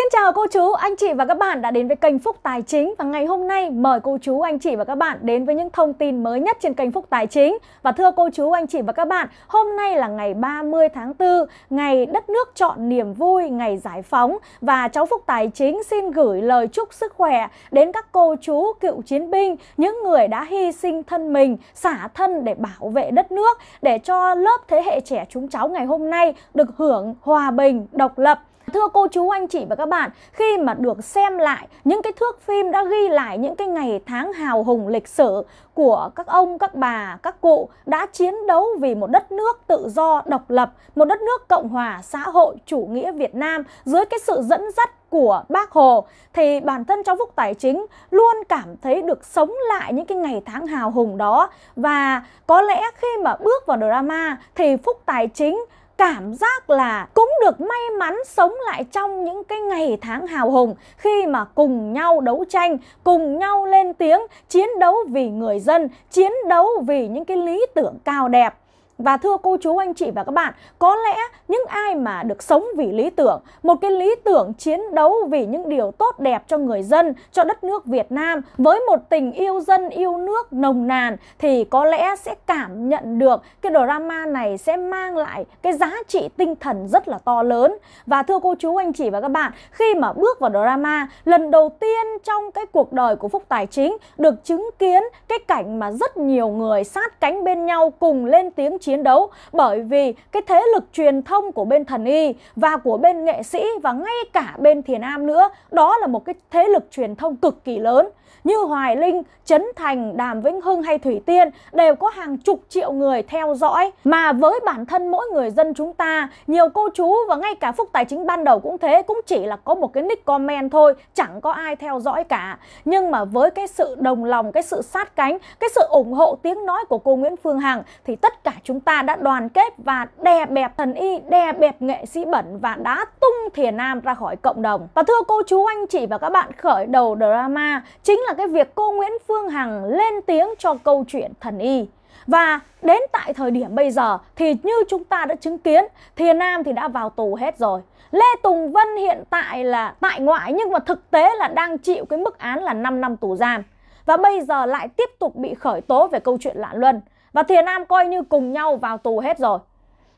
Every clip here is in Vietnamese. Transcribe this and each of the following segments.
Xin chào cô chú, anh chị và các bạn đã đến với kênh Phúc Tài Chính và ngày hôm nay mời cô chú, anh chị và các bạn đến với những thông tin mới nhất trên kênh Phúc Tài Chính. Và thưa cô chú, anh chị và các bạn, hôm nay là ngày 30 tháng 4, ngày đất nước chọn niềm vui, ngày giải phóng và cháu Phúc Tài Chính xin gửi lời chúc sức khỏe đến các cô chú cựu chiến binh, những người đã hy sinh thân mình, xả thân để bảo vệ đất nước, để cho lớp thế hệ trẻ chúng cháu ngày hôm nay được hưởng hòa bình, độc lập Thưa cô chú anh chị và các bạn, khi mà được xem lại những cái thước phim đã ghi lại những cái ngày tháng hào hùng lịch sử của các ông, các bà, các cụ đã chiến đấu vì một đất nước tự do, độc lập, một đất nước cộng hòa xã hội chủ nghĩa Việt Nam dưới cái sự dẫn dắt của bác Hồ thì bản thân trong Phúc Tài Chính luôn cảm thấy được sống lại những cái ngày tháng hào hùng đó và có lẽ khi mà bước vào drama thì Phúc Tài Chính cảm giác là cũng được may mắn sống lại trong những cái ngày tháng hào hùng khi mà cùng nhau đấu tranh, cùng nhau lên tiếng, chiến đấu vì người dân, chiến đấu vì những cái lý tưởng cao đẹp. Và thưa cô chú anh chị và các bạn, có lẽ những ai mà được sống vì lý tưởng, một cái lý tưởng chiến đấu vì những điều tốt đẹp cho người dân, cho đất nước Việt Nam với một tình yêu dân yêu nước nồng nàn thì có lẽ sẽ cảm nhận được cái drama này sẽ mang lại cái giá trị tinh thần rất là to lớn. Và thưa cô chú anh chị và các bạn, khi mà bước vào drama, lần đầu tiên trong cái cuộc đời của Phúc Tài Chính được chứng kiến cái cảnh mà rất nhiều người sát cánh bên nhau cùng lên tiếng chiến chiến đấu bởi vì cái thế lực truyền thông của bên thần y và của bên nghệ sĩ và ngay cả bên thiền am nữa đó là một cái thế lực truyền thông cực kỳ lớn như Hoài Linh, Trấn Thành, Đàm Vĩnh Hưng hay Thủy Tiên đều có hàng chục triệu người theo dõi. Mà với bản thân mỗi người dân chúng ta, nhiều cô chú và ngay cả Phúc Tài chính ban đầu cũng thế, cũng chỉ là có một cái nick comment thôi, chẳng có ai theo dõi cả. Nhưng mà với cái sự đồng lòng, cái sự sát cánh, cái sự ủng hộ tiếng nói của cô Nguyễn Phương Hằng thì tất cả chúng ta đã đoàn kết và đè bẹp thần y, đè bẹp nghệ sĩ bẩn và đã tung Thiền Nam ra khỏi cộng đồng. Và thưa cô chú anh chị và các bạn khởi đầu drama chính là là cái việc cô Nguyễn Phương Hằng lên tiếng cho câu chuyện thần y. Và đến tại thời điểm bây giờ thì như chúng ta đã chứng kiến, Thiền Nam thì đã vào tù hết rồi. Lê Tùng Vân hiện tại là tại ngoại nhưng mà thực tế là đang chịu cái mức án là 5 năm tù giam. Và bây giờ lại tiếp tục bị khởi tố về câu chuyện lạ luân. Và Thiền Nam coi như cùng nhau vào tù hết rồi.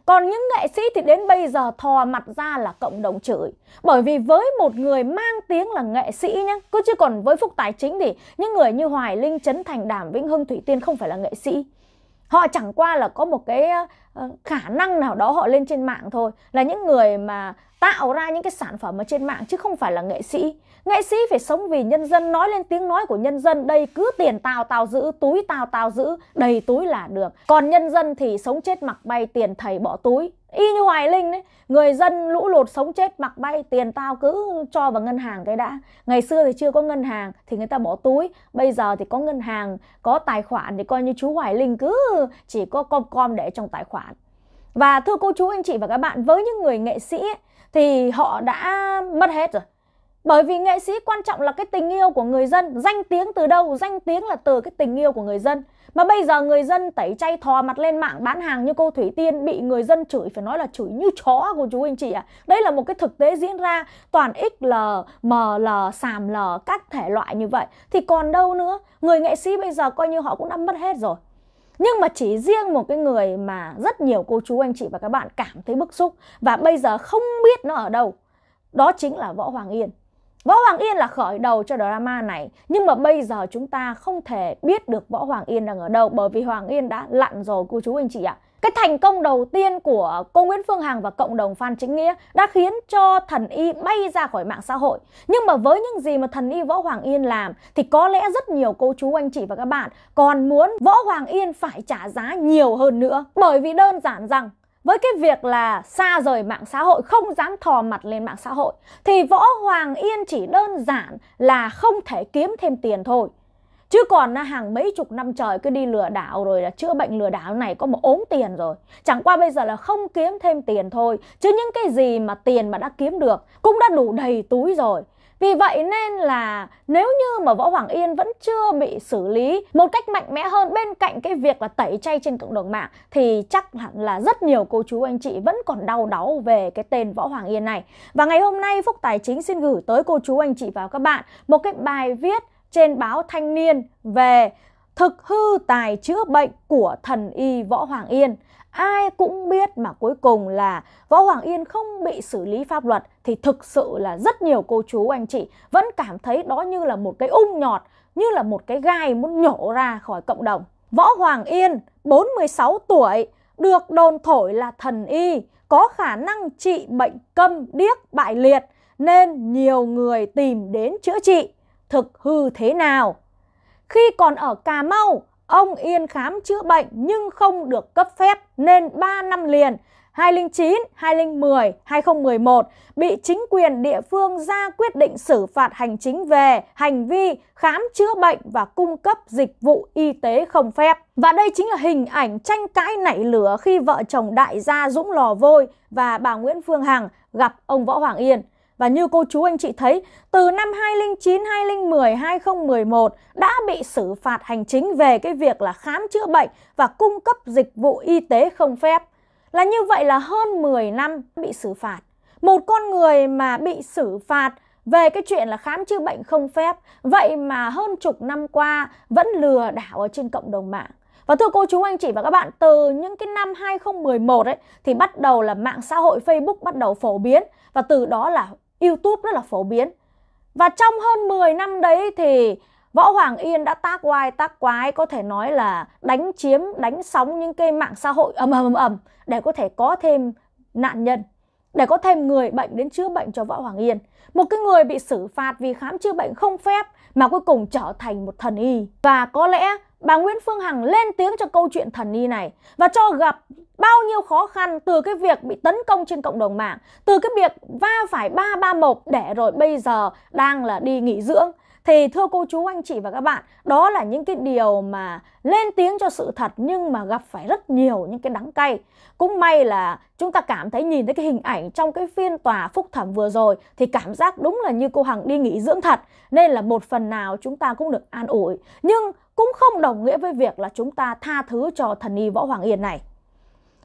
Còn những nghệ sĩ thì đến bây giờ thò mặt ra là cộng đồng chửi. Bởi vì với một người mang tiếng là nghệ sĩ nhá, cứ chứ còn với Phúc Tài Chính thì những người như Hoài Linh, Trấn Thành, Đàm Vĩnh Hưng, Thủy Tiên không phải là nghệ sĩ. Họ chẳng qua là có một cái ờ, khả năng nào đó họ lên trên mạng thôi, là những người mà tạo ra những cái sản phẩm ở trên mạng chứ không phải là nghệ sĩ. Nghệ sĩ phải sống vì nhân dân Nói lên tiếng nói của nhân dân Đây cứ tiền tao tao giữ Túi tao tao giữ Đầy túi là được Còn nhân dân thì sống chết mặc bay Tiền thầy bỏ túi Y như Hoài Linh đấy Người dân lũ lụt sống chết mặc bay Tiền tao cứ cho vào ngân hàng cái đã Ngày xưa thì chưa có ngân hàng Thì người ta bỏ túi Bây giờ thì có ngân hàng Có tài khoản thì coi như chú Hoài Linh cứ Chỉ có com com để trong tài khoản Và thưa cô chú anh chị và các bạn Với những người nghệ sĩ ấy, Thì họ đã mất hết rồi bởi vì nghệ sĩ quan trọng là cái tình yêu của người dân Danh tiếng từ đâu? Danh tiếng là từ cái tình yêu của người dân Mà bây giờ người dân tẩy chay thò mặt lên mạng bán hàng như cô Thủy Tiên Bị người dân chửi, phải nói là chửi như chó cô chú anh chị ạ à. Đây là một cái thực tế diễn ra toàn XL, ML, sàm L, các thể loại như vậy Thì còn đâu nữa, người nghệ sĩ bây giờ coi như họ cũng đã mất hết rồi nhưng mà chỉ riêng một cái người mà rất nhiều cô chú anh chị và các bạn cảm thấy bức xúc và bây giờ không biết nó ở đâu đó chính là võ hoàng yên Võ Hoàng Yên là khởi đầu cho drama này Nhưng mà bây giờ chúng ta không thể biết được Võ Hoàng Yên đang ở đâu Bởi vì Hoàng Yên đã lặn rồi cô chú anh chị ạ à. Cái thành công đầu tiên của cô Nguyễn Phương Hằng và cộng đồng Phan Chính Nghĩa đã khiến cho thần y bay ra khỏi mạng xã hội. Nhưng mà với những gì mà thần y Võ Hoàng Yên làm thì có lẽ rất nhiều cô chú anh chị và các bạn còn muốn Võ Hoàng Yên phải trả giá nhiều hơn nữa. Bởi vì đơn giản rằng với cái việc là xa rời mạng xã hội không dám thò mặt lên mạng xã hội thì võ hoàng yên chỉ đơn giản là không thể kiếm thêm tiền thôi chứ còn hàng mấy chục năm trời cứ đi lừa đảo rồi là chữa bệnh lừa đảo này có một ốm tiền rồi chẳng qua bây giờ là không kiếm thêm tiền thôi chứ những cái gì mà tiền mà đã kiếm được cũng đã đủ đầy túi rồi vì vậy nên là nếu như mà Võ Hoàng Yên vẫn chưa bị xử lý một cách mạnh mẽ hơn bên cạnh cái việc là tẩy chay trên cộng đồng mạng thì chắc hẳn là rất nhiều cô chú anh chị vẫn còn đau đáu về cái tên Võ Hoàng Yên này. Và ngày hôm nay Phúc Tài Chính xin gửi tới cô chú anh chị và các bạn một cái bài viết trên báo Thanh Niên về thực hư tài chữa bệnh của thần y Võ Hoàng Yên ai cũng biết mà cuối cùng là Võ Hoàng Yên không bị xử lý pháp luật thì thực sự là rất nhiều cô chú anh chị vẫn cảm thấy đó như là một cái ung nhọt, như là một cái gai muốn nhổ ra khỏi cộng đồng. Võ Hoàng Yên, 46 tuổi, được đồn thổi là thần y, có khả năng trị bệnh câm điếc bại liệt nên nhiều người tìm đến chữa trị. Thực hư thế nào? Khi còn ở Cà Mau, ông Yên khám chữa bệnh nhưng không được cấp phép nên 3 năm liền 209, 2010, 2011 bị chính quyền địa phương ra quyết định xử phạt hành chính về hành vi khám chữa bệnh và cung cấp dịch vụ y tế không phép. Và đây chính là hình ảnh tranh cãi nảy lửa khi vợ chồng đại gia Dũng Lò Vôi và bà Nguyễn Phương Hằng gặp ông Võ Hoàng Yên. Và như cô chú anh chị thấy, từ năm 2009, 2010, 2011 đã bị xử phạt hành chính về cái việc là khám chữa bệnh và cung cấp dịch vụ y tế không phép. Là như vậy là hơn 10 năm bị xử phạt. Một con người mà bị xử phạt về cái chuyện là khám chữa bệnh không phép, vậy mà hơn chục năm qua vẫn lừa đảo ở trên cộng đồng mạng. Và thưa cô chú anh chị và các bạn, từ những cái năm 2011 ấy thì bắt đầu là mạng xã hội Facebook bắt đầu phổ biến và từ đó là YouTube rất là phổ biến. Và trong hơn 10 năm đấy thì Võ Hoàng Yên đã tác oai tác quái có thể nói là đánh chiếm, đánh sóng những cái mạng xã hội ầm ầm ầm để có thể có thêm nạn nhân, để có thêm người bệnh đến chữa bệnh cho Võ Hoàng Yên. Một cái người bị xử phạt vì khám chữa bệnh không phép mà cuối cùng trở thành một thần y. Và có lẽ bà Nguyễn Phương Hằng lên tiếng cho câu chuyện thần y này và cho gặp bao nhiêu khó khăn từ cái việc bị tấn công trên cộng đồng mạng, từ cái việc va phải 331 để rồi bây giờ đang là đi nghỉ dưỡng thì thưa cô chú anh chị và các bạn đó là những cái điều mà lên tiếng cho sự thật nhưng mà gặp phải rất nhiều những cái đắng cay cũng may là chúng ta cảm thấy nhìn thấy cái hình ảnh trong cái phiên tòa phúc thẩm vừa rồi thì cảm giác đúng là như cô Hằng đi nghỉ dưỡng thật nên là một phần nào chúng ta cũng được an ủi nhưng cũng không đồng nghĩa với việc là chúng ta tha thứ cho thần y Võ Hoàng Yên này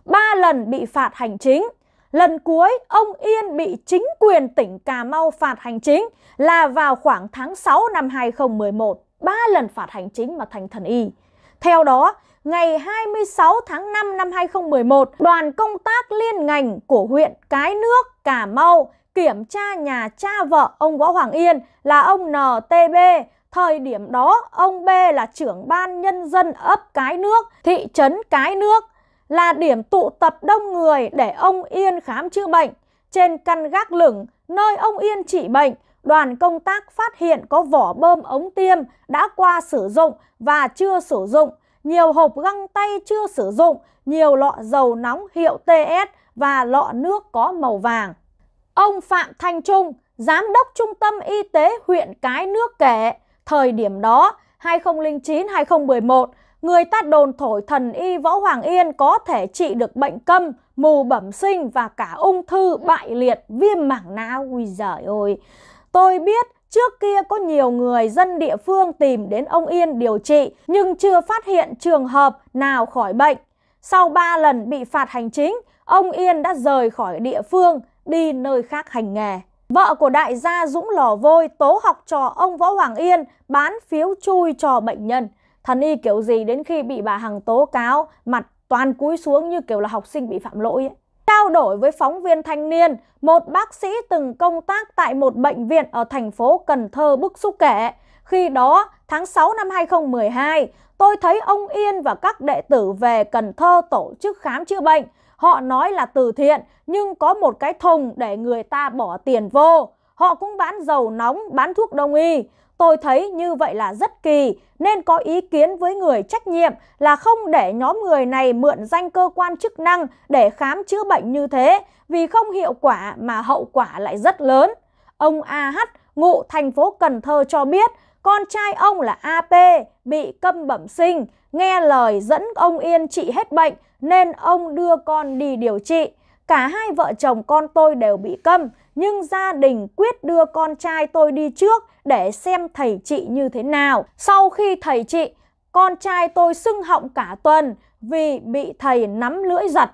ba lần bị phạt hành chính Lần cuối, ông Yên bị chính quyền tỉnh Cà Mau phạt hành chính là vào khoảng tháng 6 năm 2011, ba lần phạt hành chính mà thành thần y. Theo đó, ngày 26 tháng 5 năm 2011, đoàn công tác liên ngành của huyện Cái Nước, Cà Mau kiểm tra nhà cha vợ ông Võ Hoàng Yên là ông NTB. Thời điểm đó, ông B là trưởng ban nhân dân ấp Cái Nước, thị trấn Cái Nước, là điểm tụ tập đông người để ông Yên khám chữa bệnh. Trên căn gác lửng, nơi ông Yên trị bệnh, đoàn công tác phát hiện có vỏ bơm ống tiêm đã qua sử dụng và chưa sử dụng, nhiều hộp găng tay chưa sử dụng, nhiều lọ dầu nóng hiệu TS và lọ nước có màu vàng. Ông Phạm Thanh Trung, Giám đốc Trung tâm Y tế huyện Cái Nước kể, thời điểm đó 2009-2011, người ta đồn thổi thần y Võ Hoàng Yên có thể trị được bệnh câm, mù bẩm sinh và cả ung thư bại liệt viêm mảng não. Ui giời ơi! Tôi biết Trước kia có nhiều người dân địa phương tìm đến ông Yên điều trị nhưng chưa phát hiện trường hợp nào khỏi bệnh. Sau 3 lần bị phạt hành chính, ông Yên đã rời khỏi địa phương, đi nơi khác hành nghề. Vợ của đại gia Dũng Lò Vôi tố học trò ông Võ Hoàng Yên bán phiếu chui cho bệnh nhân. Thần y kiểu gì đến khi bị bà Hằng tố cáo, mặt toàn cúi xuống như kiểu là học sinh bị phạm lỗi ấy. Trao đổi với phóng viên thanh niên, một bác sĩ từng công tác tại một bệnh viện ở thành phố Cần Thơ bức xúc kể. Khi đó, tháng 6 năm 2012, tôi thấy ông Yên và các đệ tử về Cần Thơ tổ chức khám chữa bệnh. Họ nói là từ thiện, nhưng có một cái thùng để người ta bỏ tiền vô. Họ cũng bán dầu nóng, bán thuốc đông y. Tôi thấy như vậy là rất kỳ, nên có ý kiến với người trách nhiệm là không để nhóm người này mượn danh cơ quan chức năng để khám chữa bệnh như thế, vì không hiệu quả mà hậu quả lại rất lớn. Ông AH, ngụ thành phố Cần Thơ cho biết, con trai ông là AP bị câm bẩm sinh, nghe lời dẫn ông Yên trị hết bệnh nên ông đưa con đi điều trị. Cả hai vợ chồng con tôi đều bị câm, nhưng gia đình quyết đưa con trai tôi đi trước để xem thầy chị như thế nào. Sau khi thầy chị, con trai tôi sưng họng cả tuần vì bị thầy nắm lưỡi giật.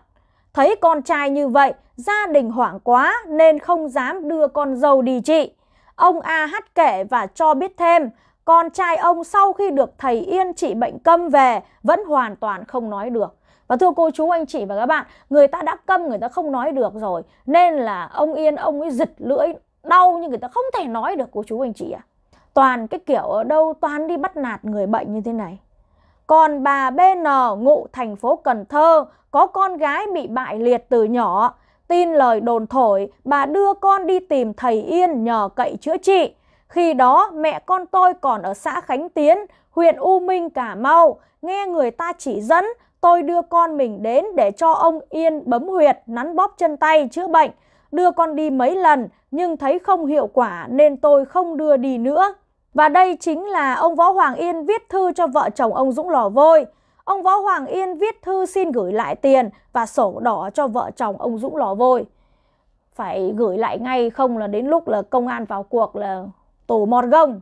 Thấy con trai như vậy, gia đình hoảng quá nên không dám đưa con dâu đi trị. Ông A hát kể và cho biết thêm, con trai ông sau khi được thầy Yên trị bệnh câm về vẫn hoàn toàn không nói được. Và thưa cô chú anh chị và các bạn, người ta đã câm người ta không nói được rồi. Nên là ông Yên ông ấy giật lưỡi đau nhưng người ta không thể nói được cô chú anh chị ạ. À. Toàn cái kiểu ở đâu toàn đi bắt nạt người bệnh như thế này. Còn bà BN ngụ thành phố Cần Thơ có con gái bị bại liệt từ nhỏ. Tin lời đồn thổi, bà đưa con đi tìm thầy Yên nhờ cậy chữa trị. Khi đó mẹ con tôi còn ở xã Khánh Tiến, huyện U Minh, Cà Mau, nghe người ta chỉ dẫn Tôi đưa con mình đến để cho ông Yên bấm huyệt, nắn bóp chân tay, chữa bệnh. Đưa con đi mấy lần nhưng thấy không hiệu quả nên tôi không đưa đi nữa. Và đây chính là ông Võ Hoàng Yên viết thư cho vợ chồng ông Dũng Lò Vôi. Ông Võ Hoàng Yên viết thư xin gửi lại tiền và sổ đỏ cho vợ chồng ông Dũng Lò Vôi. Phải gửi lại ngay không là đến lúc là công an vào cuộc là tù mọt gông.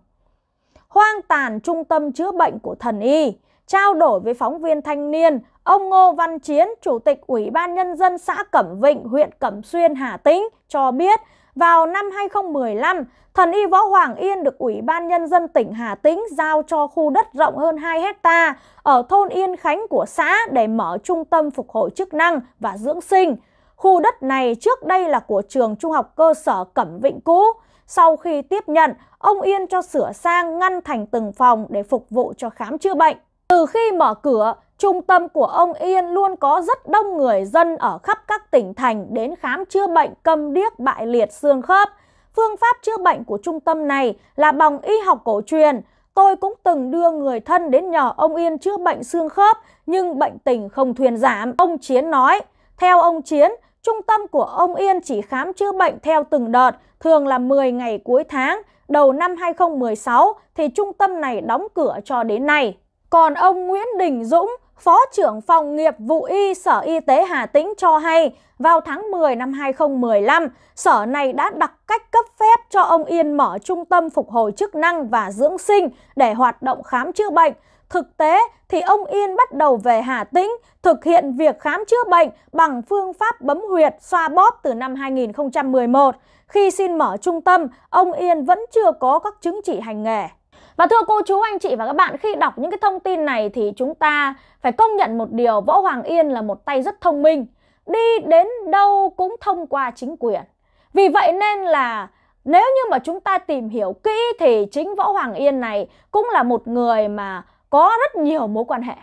Hoang tàn trung tâm chữa bệnh của thần y trao đổi với phóng viên thanh niên, ông Ngô Văn Chiến, Chủ tịch Ủy ban Nhân dân xã Cẩm Vịnh, huyện Cẩm Xuyên, Hà Tĩnh, cho biết vào năm 2015, thần y Võ Hoàng Yên được Ủy ban Nhân dân tỉnh Hà Tĩnh giao cho khu đất rộng hơn 2 hecta ở thôn Yên Khánh của xã để mở trung tâm phục hồi chức năng và dưỡng sinh. Khu đất này trước đây là của trường trung học cơ sở Cẩm Vịnh cũ. Sau khi tiếp nhận, ông Yên cho sửa sang ngăn thành từng phòng để phục vụ cho khám chữa bệnh. Từ khi mở cửa, trung tâm của ông Yên luôn có rất đông người dân ở khắp các tỉnh thành đến khám chữa bệnh câm điếc bại liệt xương khớp. Phương pháp chữa bệnh của trung tâm này là bằng y học cổ truyền. Tôi cũng từng đưa người thân đến nhờ ông Yên chữa bệnh xương khớp, nhưng bệnh tình không thuyên giảm. Ông Chiến nói, theo ông Chiến, trung tâm của ông Yên chỉ khám chữa bệnh theo từng đợt, thường là 10 ngày cuối tháng. Đầu năm 2016 thì trung tâm này đóng cửa cho đến nay. Còn ông Nguyễn Đình Dũng, Phó trưởng phòng nghiệp vụ y Sở Y tế Hà Tĩnh cho hay, vào tháng 10 năm 2015, Sở này đã đặc cách cấp phép cho ông Yên mở trung tâm phục hồi chức năng và dưỡng sinh để hoạt động khám chữa bệnh. Thực tế thì ông Yên bắt đầu về Hà Tĩnh thực hiện việc khám chữa bệnh bằng phương pháp bấm huyệt xoa bóp từ năm 2011. Khi xin mở trung tâm, ông Yên vẫn chưa có các chứng chỉ hành nghề. Và thưa cô chú anh chị và các bạn, khi đọc những cái thông tin này thì chúng ta phải công nhận một điều Võ Hoàng Yên là một tay rất thông minh, đi đến đâu cũng thông qua chính quyền. Vì vậy nên là nếu như mà chúng ta tìm hiểu kỹ thì chính Võ Hoàng Yên này cũng là một người mà có rất nhiều mối quan hệ.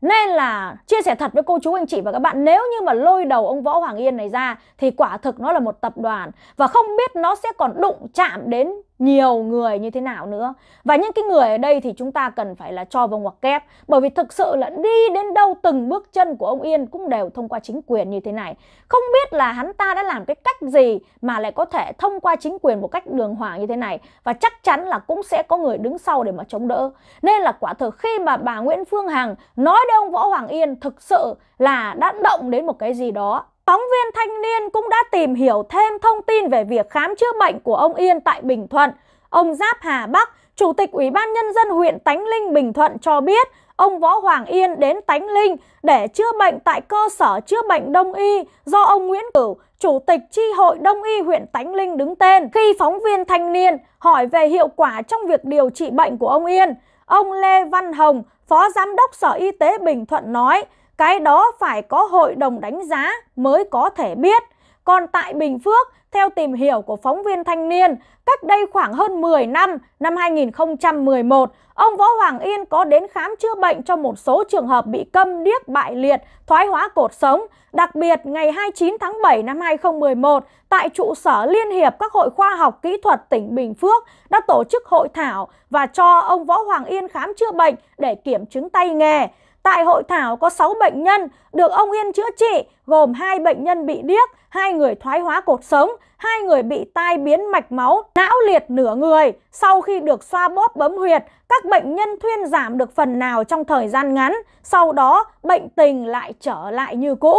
Nên là chia sẻ thật với cô chú anh chị và các bạn Nếu như mà lôi đầu ông Võ Hoàng Yên này ra Thì quả thực nó là một tập đoàn Và không biết nó sẽ còn đụng chạm đến nhiều người như thế nào nữa và những cái người ở đây thì chúng ta cần phải là cho vào ngoặc kép bởi vì thực sự là đi đến đâu từng bước chân của ông Yên cũng đều thông qua chính quyền như thế này không biết là hắn ta đã làm cái cách gì mà lại có thể thông qua chính quyền một cách đường hoàng như thế này và chắc chắn là cũng sẽ có người đứng sau để mà chống đỡ nên là quả thực khi mà bà Nguyễn Phương Hằng nói đến ông Võ Hoàng Yên thực sự là đã động đến một cái gì đó Phóng viên thanh niên cũng đã tìm hiểu thêm thông tin về việc khám chữa bệnh của ông Yên tại Bình Thuận. Ông Giáp Hà Bắc, Chủ tịch Ủy ban Nhân dân huyện Tánh Linh Bình Thuận cho biết ông Võ Hoàng Yên đến Tánh Linh để chữa bệnh tại cơ sở chữa bệnh đông y do ông Nguyễn Cửu, Chủ tịch Tri hội Đông y huyện Tánh Linh đứng tên. Khi phóng viên thanh niên hỏi về hiệu quả trong việc điều trị bệnh của ông Yên, ông Lê Văn Hồng, Phó Giám đốc Sở Y tế Bình Thuận nói cái đó phải có hội đồng đánh giá mới có thể biết. Còn tại Bình Phước, theo tìm hiểu của phóng viên thanh niên, cách đây khoảng hơn 10 năm, năm 2011, ông Võ Hoàng Yên có đến khám chữa bệnh cho một số trường hợp bị câm điếc bại liệt, thoái hóa cột sống. Đặc biệt, ngày 29 tháng 7 năm 2011, tại trụ sở Liên hiệp các hội khoa học kỹ thuật tỉnh Bình Phước đã tổ chức hội thảo và cho ông Võ Hoàng Yên khám chữa bệnh để kiểm chứng tay nghề. Tại hội thảo có 6 bệnh nhân được ông Yên chữa trị, gồm hai bệnh nhân bị điếc, hai người thoái hóa cột sống, hai người bị tai biến mạch máu, não liệt nửa người. Sau khi được xoa bóp bấm huyệt, các bệnh nhân thuyên giảm được phần nào trong thời gian ngắn, sau đó bệnh tình lại trở lại như cũ.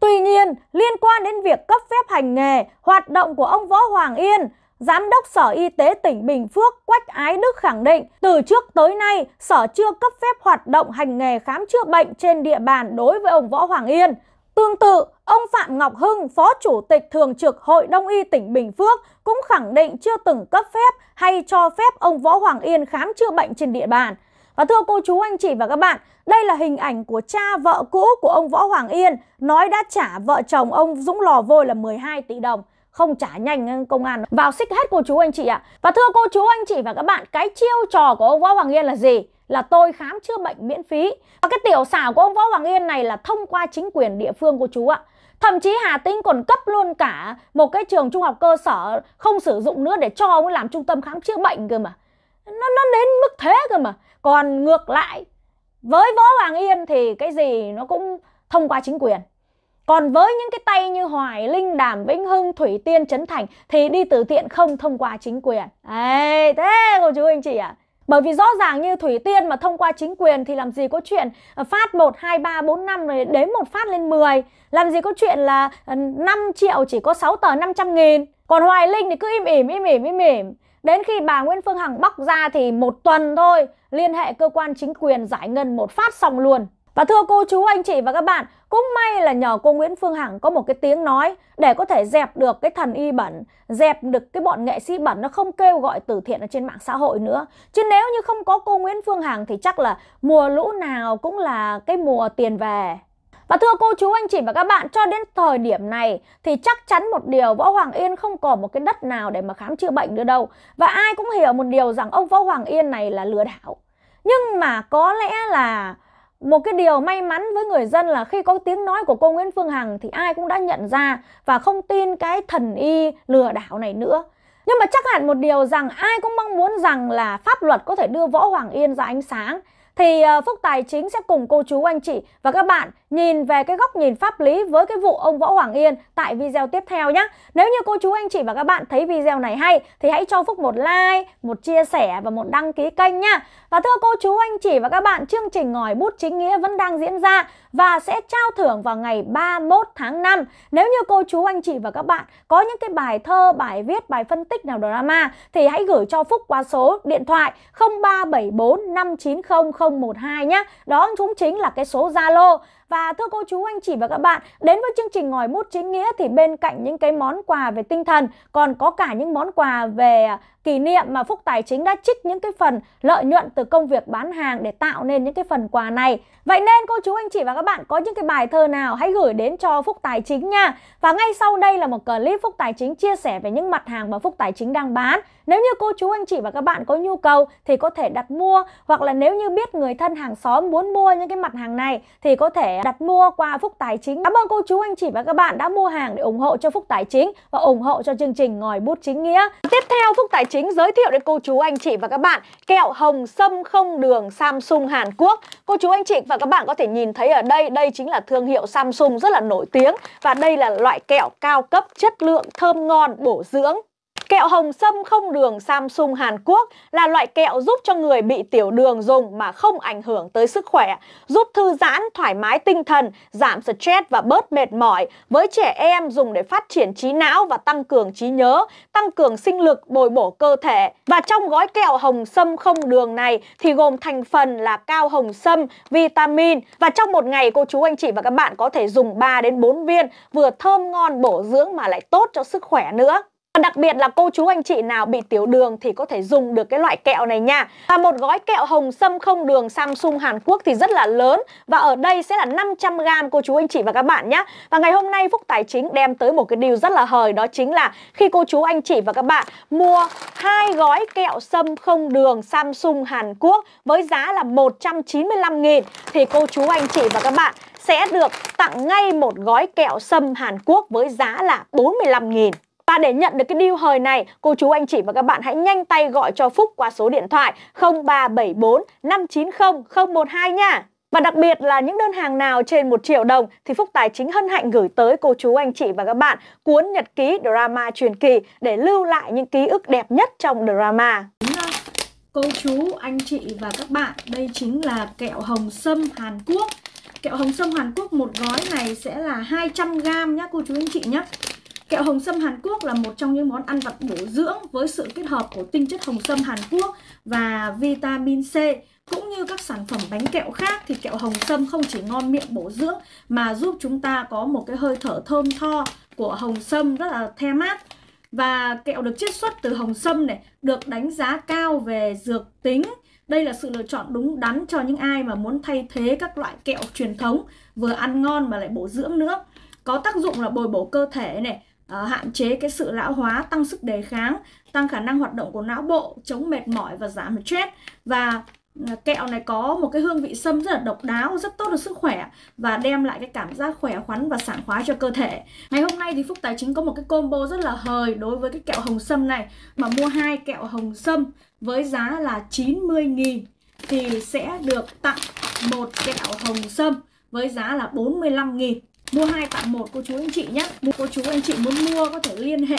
Tuy nhiên, liên quan đến việc cấp phép hành nghề, hoạt động của ông Võ Hoàng Yên Giám đốc Sở Y tế tỉnh Bình Phước Quách Ái Đức khẳng định, từ trước tới nay, Sở chưa cấp phép hoạt động hành nghề khám chữa bệnh trên địa bàn đối với ông Võ Hoàng Yên. Tương tự, ông Phạm Ngọc Hưng, Phó Chủ tịch Thường trực Hội Đông y tỉnh Bình Phước cũng khẳng định chưa từng cấp phép hay cho phép ông Võ Hoàng Yên khám chữa bệnh trên địa bàn. Và thưa cô chú anh chị và các bạn, đây là hình ảnh của cha vợ cũ của ông Võ Hoàng Yên nói đã trả vợ chồng ông Dũng Lò Vôi là 12 tỷ đồng không trả nhanh công an vào xích hết cô chú anh chị ạ. À. Và thưa cô chú anh chị và các bạn, cái chiêu trò của ông Võ Hoàng Yên là gì? là tôi khám chữa bệnh miễn phí. Và cái tiểu xảo của ông Võ Hoàng Yên này là thông qua chính quyền địa phương cô chú ạ. Thậm chí Hà Tĩnh còn cấp luôn cả một cái trường trung học cơ sở không sử dụng nữa để cho ông làm trung tâm khám chữa bệnh cơ mà. Nó, nó đến mức thế cơ mà. Còn ngược lại, với Võ Hoàng Yên thì cái gì nó cũng thông qua chính quyền. Còn với những cái tay như Hoài Linh, Đàm Vĩnh Hưng, Thủy Tiên, Trấn Thành thì đi từ thiện không thông qua chính quyền. Đấy, thế cô chú anh chị ạ. À? Bởi vì rõ ràng như Thủy Tiên mà thông qua chính quyền thì làm gì có chuyện ờ, phát 1, 2, 3, 4, 5 rồi đếm một phát lên 10. Làm gì có chuyện là 5 ờ, triệu chỉ có 6 tờ 500 nghìn. Còn Hoài Linh thì cứ im ỉm, im ỉm, im ỉm. Đến khi bà Nguyễn Phương Hằng bóc ra thì một tuần thôi liên hệ cơ quan chính quyền giải ngân một phát xong luôn. Và thưa cô chú, anh chị và các bạn, cũng may là nhờ cô Nguyễn Phương Hằng có một cái tiếng nói để có thể dẹp được cái thần y bẩn, dẹp được cái bọn nghệ sĩ bẩn nó không kêu gọi từ thiện ở trên mạng xã hội nữa. Chứ nếu như không có cô Nguyễn Phương Hằng thì chắc là mùa lũ nào cũng là cái mùa tiền về. Và thưa cô chú anh chị và các bạn, cho đến thời điểm này thì chắc chắn một điều Võ Hoàng Yên không còn một cái đất nào để mà khám chữa bệnh nữa đâu. Và ai cũng hiểu một điều rằng ông Võ Hoàng Yên này là lừa đảo. Nhưng mà có lẽ là một cái điều may mắn với người dân là khi có tiếng nói của cô Nguyễn Phương Hằng thì ai cũng đã nhận ra và không tin cái thần y lừa đảo này nữa. Nhưng mà chắc hẳn một điều rằng ai cũng mong muốn rằng là pháp luật có thể đưa Võ Hoàng Yên ra ánh sáng. Thì ờ, Phúc Tài Chính sẽ cùng cô chú anh chị và các bạn nhìn về cái góc nhìn pháp lý với cái vụ ông Võ Hoàng Yên tại video tiếp theo nhé. Nếu như cô chú anh chị và các bạn thấy video này hay thì hãy cho Phúc một like, một chia sẻ và một đăng ký kênh nhá. Và thưa cô chú anh chị và các bạn, chương trình Ngòi Bút Chính Nghĩa vẫn đang diễn ra và sẽ trao thưởng vào ngày 31 tháng 5. Nếu như cô chú anh chị và các bạn có những cái bài thơ, bài viết, bài phân tích nào drama thì hãy gửi cho Phúc qua số điện thoại 0374 590012 nhé. Đó cũng chính là cái số Zalo và thưa cô chú anh chị và các bạn, đến với chương trình ngòi mút chính nghĩa thì bên cạnh những cái món quà về tinh thần còn có cả những món quà về à, kỷ niệm mà Phúc Tài Chính đã trích những cái phần lợi nhuận từ công việc bán hàng để tạo nên những cái phần quà này. Vậy nên cô chú anh chị và các bạn có những cái bài thơ nào hãy gửi đến cho Phúc Tài Chính nha. Và ngay sau đây là một clip Phúc Tài Chính chia sẻ về những mặt hàng mà Phúc Tài Chính đang bán. Nếu như cô chú anh chị và các bạn có nhu cầu thì có thể đặt mua hoặc là nếu như biết người thân hàng xóm muốn mua những cái mặt hàng này thì có thể đặt mua qua Phúc Tài Chính. Cảm ơn cô chú anh chị và các bạn đã mua hàng để ủng hộ cho Phúc Tài Chính và ủng hộ cho chương trình Ngòi Bút Chính Nghĩa. Tiếp theo Phúc Tài Chính giới thiệu đến cô chú anh chị và các bạn kẹo hồng sâm không đường Samsung Hàn Quốc. Cô chú anh chị và các bạn có thể nhìn thấy ở đây, đây chính là thương hiệu Samsung rất là nổi tiếng và đây là loại kẹo cao cấp chất lượng thơm ngon bổ dưỡng Kẹo hồng sâm không đường Samsung Hàn Quốc là loại kẹo giúp cho người bị tiểu đường dùng mà không ảnh hưởng tới sức khỏe, giúp thư giãn, thoải mái tinh thần, giảm stress và bớt mệt mỏi. Với trẻ em dùng để phát triển trí não và tăng cường trí nhớ, tăng cường sinh lực, bồi bổ cơ thể. Và trong gói kẹo hồng sâm không đường này thì gồm thành phần là cao hồng sâm, vitamin và trong một ngày cô chú anh chị và các bạn có thể dùng 3 đến 4 viên, vừa thơm ngon bổ dưỡng mà lại tốt cho sức khỏe nữa. Và đặc biệt là cô chú anh chị nào bị tiểu đường thì có thể dùng được cái loại kẹo này nha. Và một gói kẹo hồng sâm không đường Samsung Hàn Quốc thì rất là lớn và ở đây sẽ là 500g cô chú anh chị và các bạn nhé. Và ngày hôm nay Phúc Tài Chính đem tới một cái điều rất là hời đó chính là khi cô chú anh chị và các bạn mua hai gói kẹo sâm không đường Samsung Hàn Quốc với giá là 195 000 thì cô chú anh chị và các bạn sẽ được tặng ngay một gói kẹo sâm Hàn Quốc với giá là 45 000 và để nhận được cái deal hời này, cô chú anh chị và các bạn hãy nhanh tay gọi cho Phúc qua số điện thoại 0374 590 012 nha. Và đặc biệt là những đơn hàng nào trên 1 triệu đồng thì Phúc Tài chính hân hạnh gửi tới cô chú anh chị và các bạn cuốn nhật ký drama truyền kỳ để lưu lại những ký ức đẹp nhất trong drama. Cô chú, anh chị và các bạn, đây chính là kẹo hồng sâm Hàn Quốc. Kẹo hồng sâm Hàn Quốc một gói này sẽ là 200g nhá cô chú anh chị nhé. Kẹo hồng sâm Hàn Quốc là một trong những món ăn vặt bổ dưỡng với sự kết hợp của tinh chất hồng sâm Hàn Quốc và vitamin C. Cũng như các sản phẩm bánh kẹo khác thì kẹo hồng sâm không chỉ ngon miệng bổ dưỡng mà giúp chúng ta có một cái hơi thở thơm tho của hồng sâm rất là the mát. Và kẹo được chiết xuất từ hồng sâm này được đánh giá cao về dược tính. Đây là sự lựa chọn đúng đắn cho những ai mà muốn thay thế các loại kẹo truyền thống vừa ăn ngon mà lại bổ dưỡng nữa. Có tác dụng là bồi bổ cơ thể này, à, hạn chế cái sự lão hóa, tăng sức đề kháng, tăng khả năng hoạt động của não bộ, chống mệt mỏi và giảm stress. Và ờ, kẹo này có một cái hương vị sâm rất là độc đáo, rất tốt cho sức khỏe và đem lại cái cảm giác khỏe khoắn và sảng khoái cho cơ thể. Ngày hôm nay thì Phúc Tài Chính có một cái combo rất là hời đối với cái kẹo hồng sâm này mà mua hai kẹo hồng sâm với giá là 90 000 thì sẽ được tặng một kẹo hồng sâm với giá là 45 000 mua hai tặng một cô chú anh chị nhé mua cô chú anh chị muốn mua có thể liên hệ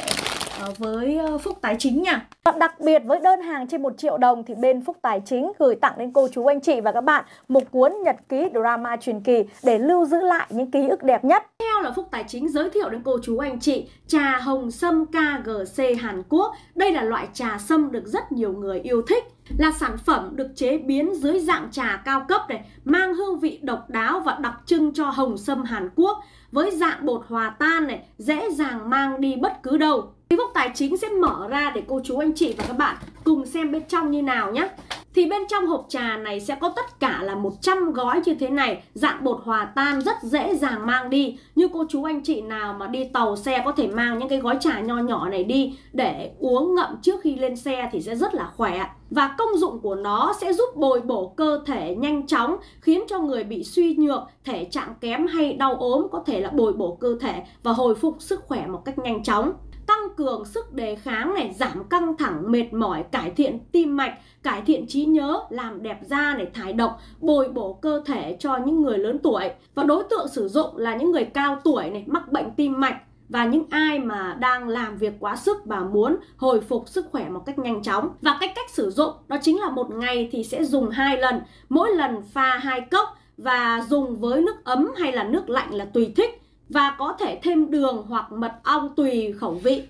với ờ, Phúc Tài Chính nha. Vâng, đặc biệt với đơn hàng trên 1 triệu đồng thì bên Phúc Tài Chính gửi tặng đến cô chú anh chị và các bạn một cuốn nhật ký drama truyền kỳ để lưu giữ lại những ký ức đẹp nhất. Theo là Phúc Tài Chính giới thiệu đến cô chú anh chị trà hồng sâm KGC Hàn Quốc. Đây là loại trà sâm được rất nhiều người yêu thích là sản phẩm được chế biến dưới dạng trà cao cấp này, mang hương vị độc đáo và đặc trưng cho hồng sâm Hàn Quốc với dạng bột hòa tan này, dễ dàng mang đi bất cứ đâu. Cái góc tài chính sẽ mở ra để cô chú anh chị và các bạn cùng xem bên trong như nào nhé. Thì bên trong hộp trà này sẽ có tất cả là 100 gói như thế này Dạng bột hòa tan rất dễ dàng mang đi Như cô chú anh chị nào mà đi tàu xe có thể mang những cái gói trà nho nhỏ này đi Để uống ngậm trước khi lên xe thì sẽ rất là khỏe Và công dụng của nó sẽ giúp bồi bổ cơ thể nhanh chóng Khiến cho người bị suy nhược, thể trạng kém hay đau ốm Có thể là bồi bổ cơ thể và hồi phục sức khỏe một cách nhanh chóng tăng cường sức đề kháng này, giảm căng thẳng, mệt mỏi, cải thiện tim mạch, cải thiện trí nhớ, làm đẹp da này, thải độc, bồi bổ cơ thể cho những người lớn tuổi. Và đối tượng sử dụng là những người cao tuổi này, mắc bệnh tim mạch, và những ai mà đang làm việc quá sức và muốn hồi phục sức khỏe một cách nhanh chóng. Và cách cách sử dụng đó chính là một ngày thì sẽ dùng hai lần, mỗi lần pha hai cốc và dùng với nước ấm hay là nước lạnh là tùy thích và có thể thêm đường hoặc mật ong tùy khẩu vị.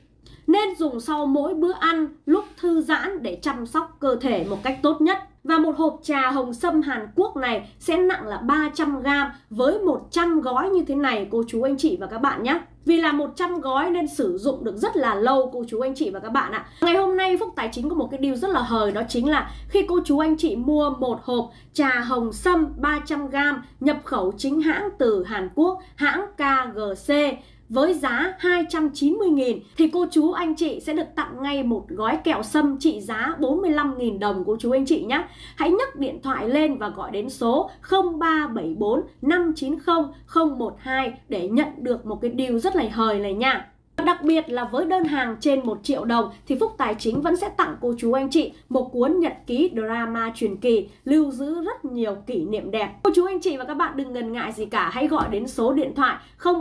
Nên dùng sau mỗi bữa ăn lúc thư giãn để chăm sóc cơ thể một cách tốt nhất. Và một hộp trà hồng sâm Hàn Quốc này sẽ nặng là 300g với 100 gói như thế này cô chú anh chị và các bạn nhé. Vì là 100 gói nên sử dụng được rất là lâu cô chú anh chị và các bạn ạ. Ngày hôm nay Phúc Tài chính có một cái điều rất là hời đó chính là khi cô chú anh chị mua một hộp trà hồng sâm 300g nhập khẩu chính hãng từ Hàn Quốc, hãng KGC với giá 290.000 thì cô chú anh chị sẽ được tặng ngay một gói kẹo sâm trị giá 45.000 đồng cô chú anh chị nhé. Hãy nhấc điện thoại lên và gọi đến số 0374 590 012 để nhận được một cái điều rất là hời này nha. Đặc biệt là với đơn hàng trên 1 triệu đồng thì Phúc Tài Chính vẫn sẽ tặng cô chú anh chị một cuốn nhật ký drama truyền kỳ lưu giữ rất nhiều kỷ niệm đẹp. Cô chú anh chị và các bạn đừng ngần ngại gì cả, hãy gọi đến số điện thoại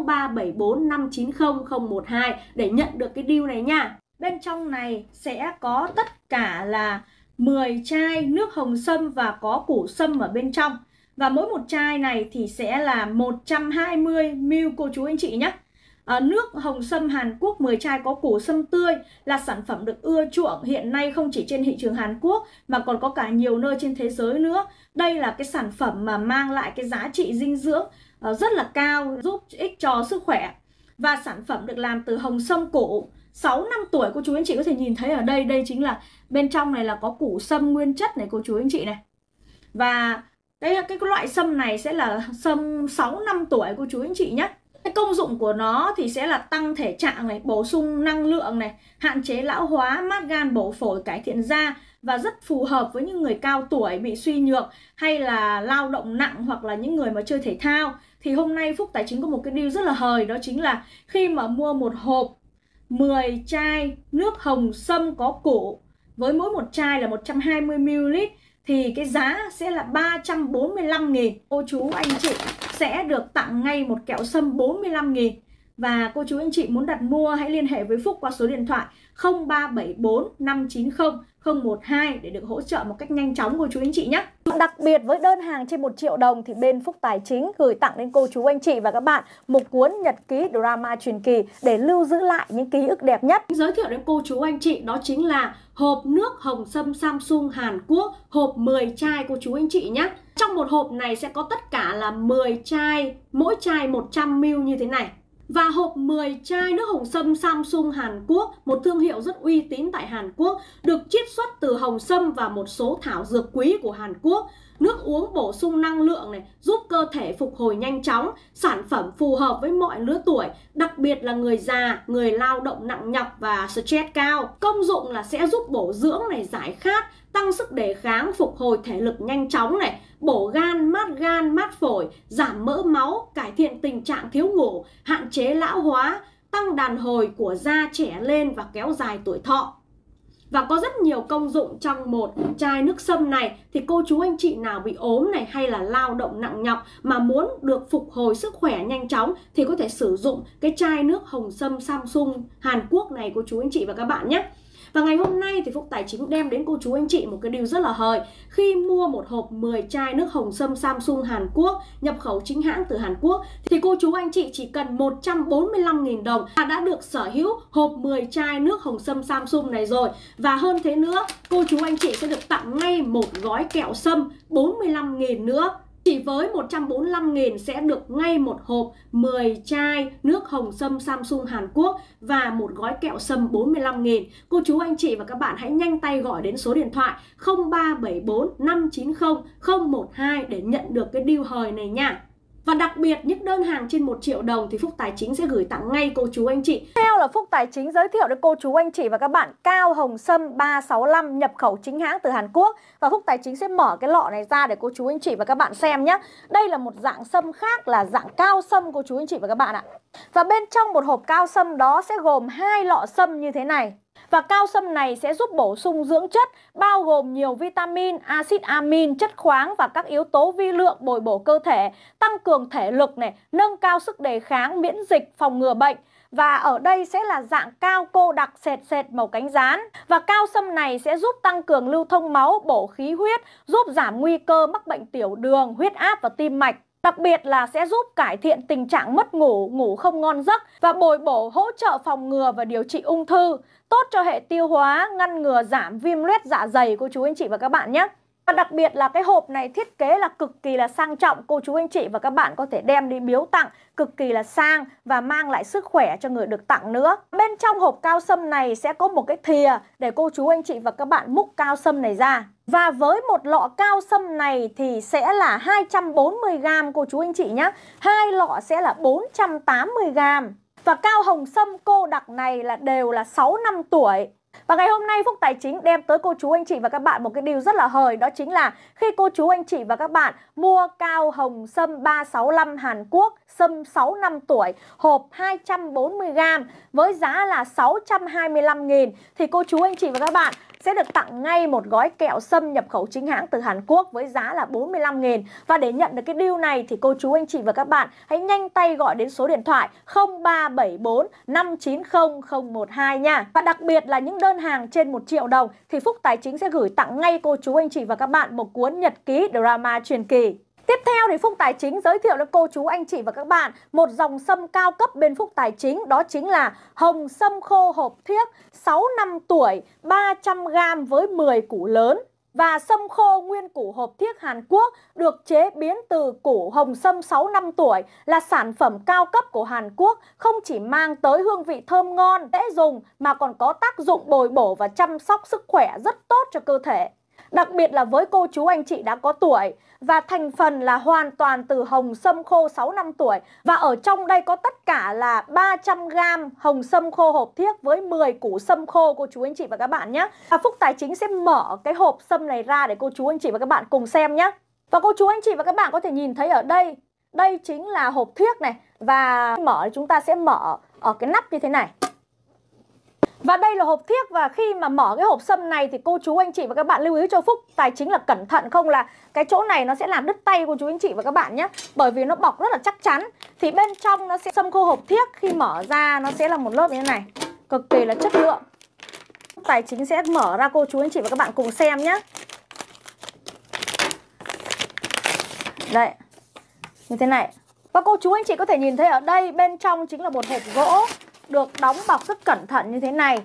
0374 590 012 để nhận được cái deal này nha. Bên trong này sẽ có tất cả là 10 chai nước hồng sâm và có củ sâm ở bên trong. Và mỗi một chai này thì sẽ là 120 ml cô chú anh chị nhé. À, nước hồng sâm Hàn Quốc 10 chai có củ sâm tươi là sản phẩm được ưa chuộng hiện nay không chỉ trên thị trường Hàn Quốc mà còn có cả nhiều nơi trên thế giới nữa. Đây là cái sản phẩm mà mang lại cái giá trị dinh dưỡng uh, rất là cao, giúp ích cho sức khỏe. Và sản phẩm được làm từ hồng sâm cổ 6 năm tuổi cô chú anh chị có thể nhìn thấy ở đây đây chính là bên trong này là có củ sâm nguyên chất này cô chú anh chị này. Và cái cái loại sâm này sẽ là sâm 6 năm tuổi cô chú anh chị nhé cái công dụng của nó thì sẽ là tăng thể trạng này bổ sung năng lượng này hạn chế lão hóa mát gan bổ phổi cải thiện da và rất phù hợp với những người cao tuổi bị suy nhược hay là lao động nặng hoặc là những người mà chơi thể thao thì hôm nay Phúc Tài Chính có một cái deal rất là hời đó chính là khi mà mua một hộp 10 chai nước hồng sâm có củ với mỗi một chai là 120ml thì cái giá sẽ là 345 nghìn. Cô chú anh chị sẽ được tặng ngay một kẹo sâm 45 nghìn Và cô chú anh chị muốn đặt mua hãy liên hệ với Phúc qua số điện thoại 0374 590 012 để được hỗ trợ một cách nhanh chóng cô chú anh chị nhé. Vâng, đặc biệt với đơn hàng trên 1 triệu đồng thì bên Phúc Tài Chính gửi tặng đến cô chú anh chị và các bạn một cuốn nhật ký drama truyền kỳ để lưu giữ lại những ký ức đẹp nhất. Giới thiệu đến cô chú anh chị đó chính là hộp nước hồng sâm Samsung Hàn Quốc, hộp 10 chai cô chú anh chị nhé. Trong một hộp này sẽ có tất cả là 10 chai, mỗi chai 100ml như thế này và hộp 10 chai nước hồng sâm Samsung Hàn Quốc, một thương hiệu rất uy tín tại Hàn Quốc, được chiết xuất từ hồng sâm và một số thảo dược quý của Hàn Quốc nước uống bổ sung năng lượng này, giúp cơ thể phục hồi nhanh chóng, sản phẩm phù hợp với mọi lứa tuổi, đặc biệt là người già, người lao động nặng nhọc và stress cao. Công dụng là sẽ giúp bổ dưỡng này, giải khát, tăng sức đề kháng, phục hồi thể lực nhanh chóng này, bổ gan, mát gan, mát phổi, giảm mỡ máu, cải thiện tình trạng thiếu ngủ, hạn chế lão hóa, tăng đàn hồi của da trẻ lên và kéo dài tuổi thọ và có rất nhiều công dụng trong một chai nước sâm này thì cô chú anh chị nào bị ốm này hay là lao động nặng nhọc mà muốn được phục hồi sức khỏe nhanh chóng thì có thể sử dụng cái chai nước hồng sâm Samsung Hàn Quốc này cô chú anh chị và các bạn nhé và ngày hôm nay thì Phúc Tài Chính đem đến cô chú anh chị một cái điều rất là hời Khi mua một hộp 10 chai nước hồng sâm Samsung Hàn Quốc nhập khẩu chính hãng từ Hàn Quốc thì cô chú anh chị chỉ cần 145.000 đồng là đã được sở hữu hộp 10 chai nước hồng sâm Samsung này rồi Và hơn thế nữa, cô chú anh chị sẽ được tặng ngay một gói kẹo sâm 45.000 nữa chỉ với 145.000 sẽ được ngay một hộp 10 chai nước hồng sâm Samsung Hàn Quốc và một gói kẹo sâm 45.000. Cô chú anh chị và các bạn hãy nhanh tay gọi đến số điện thoại 0374 590 012 để nhận được cái deal hời này nha. Và đặc biệt những đơn hàng trên 1 triệu đồng thì Phúc Tài Chính sẽ gửi tặng ngay cô chú anh chị. Theo là Phúc Tài Chính giới thiệu đến cô chú anh chị và các bạn cao hồng sâm 365 nhập khẩu chính hãng từ Hàn Quốc và Phúc Tài Chính sẽ mở cái lọ này ra để cô chú anh chị và các bạn xem nhé. Đây là một dạng sâm khác là dạng cao sâm cô chú anh chị và các bạn ạ. Và bên trong một hộp cao sâm đó sẽ gồm hai lọ sâm như thế này. Và cao sâm này sẽ giúp bổ sung dưỡng chất bao gồm nhiều vitamin, axit amin, chất khoáng và các yếu tố vi lượng bồi bổ cơ thể, tăng cường thể lực này, nâng cao sức đề kháng, miễn dịch, phòng ngừa bệnh và ở đây sẽ là dạng cao cô đặc sệt sệt màu cánh rán. Và cao sâm này sẽ giúp tăng cường lưu thông máu, bổ khí huyết, giúp giảm nguy cơ mắc bệnh tiểu đường, huyết áp và tim mạch. Đặc biệt là sẽ giúp cải thiện tình trạng mất ngủ, ngủ không ngon giấc và bồi bổ hỗ trợ phòng ngừa và điều trị ung thư, tốt cho hệ tiêu hóa, ngăn ngừa giảm viêm loét dạ dày cô chú anh chị và các bạn nhé. Và đặc biệt là cái hộp này thiết kế là cực kỳ là sang trọng Cô chú anh chị và các bạn có thể đem đi biếu tặng Cực kỳ là sang và mang lại sức khỏe cho người được tặng nữa Bên trong hộp cao sâm này sẽ có một cái thìa Để cô chú anh chị và các bạn múc cao sâm này ra và với một lọ cao sâm này thì sẽ là 240 g cô chú anh chị nhé. Hai lọ sẽ là 480 g. Và cao hồng sâm cô đặc này là đều là 6 năm tuổi. Và ngày hôm nay Phúc Tài Chính đem tới cô chú anh chị và các bạn một cái điều rất là hời Đó chính là khi cô chú anh chị và các bạn mua cao hồng sâm 365 Hàn Quốc Sâm 6 năm tuổi hộp 240g với giá là 625.000 Thì cô chú anh chị và các bạn sẽ được tặng ngay một gói kẹo sâm nhập khẩu chính hãng từ Hàn Quốc với giá là 45.000 và để nhận được cái deal này thì cô chú anh chị và các bạn hãy nhanh tay gọi đến số điện thoại 0374 590 012 nha. Và đặc biệt là những đơn hàng trên 1 triệu đồng thì Phúc Tài Chính sẽ gửi tặng ngay cô chú anh chị và các bạn một cuốn nhật ký drama truyền kỳ. Tiếp theo thì Phúc Tài Chính giới thiệu đến cô chú anh chị và các bạn một dòng sâm cao cấp bên Phúc Tài Chính đó chính là hồng sâm khô hộp thiếc 6 năm tuổi 300g với 10 củ lớn và sâm khô nguyên củ hộp thiếc Hàn Quốc được chế biến từ củ hồng sâm 6 năm tuổi là sản phẩm cao cấp của Hàn Quốc không chỉ mang tới hương vị thơm ngon, dễ dùng mà còn có tác dụng bồi bổ và chăm sóc sức khỏe rất tốt cho cơ thể đặc biệt là với cô chú anh chị đã có tuổi và thành phần là hoàn toàn từ hồng sâm khô 6 năm tuổi và ở trong đây có tất cả là 300g hồng sâm khô hộp thiếc với 10 củ sâm khô cô chú anh chị và các bạn nhé. Và Phúc Tài Chính sẽ mở cái hộp sâm này ra để cô chú anh chị và các bạn cùng xem nhé. Và cô chú anh chị và các bạn có thể nhìn thấy ở đây đây chính là hộp thiếc này và mở chúng ta sẽ mở ở cái nắp như thế này và đây là hộp thiếc và khi mà mở cái hộp sâm này thì cô chú anh chị và các bạn lưu ý cho Phúc tài chính là cẩn thận không là cái chỗ này nó sẽ làm đứt tay của chú anh chị và các bạn nhé. Bởi vì nó bọc rất là chắc chắn. Thì bên trong nó sẽ sâm khô hộp thiếc khi mở ra nó sẽ là một lớp như thế này. Cực kỳ là chất lượng. Tài chính sẽ mở ra cô chú anh chị và các bạn cùng xem nhé. Đây. Như thế này. Và cô chú anh chị có thể nhìn thấy ở đây bên trong chính là một hộp gỗ được đóng bọc rất cẩn thận như thế này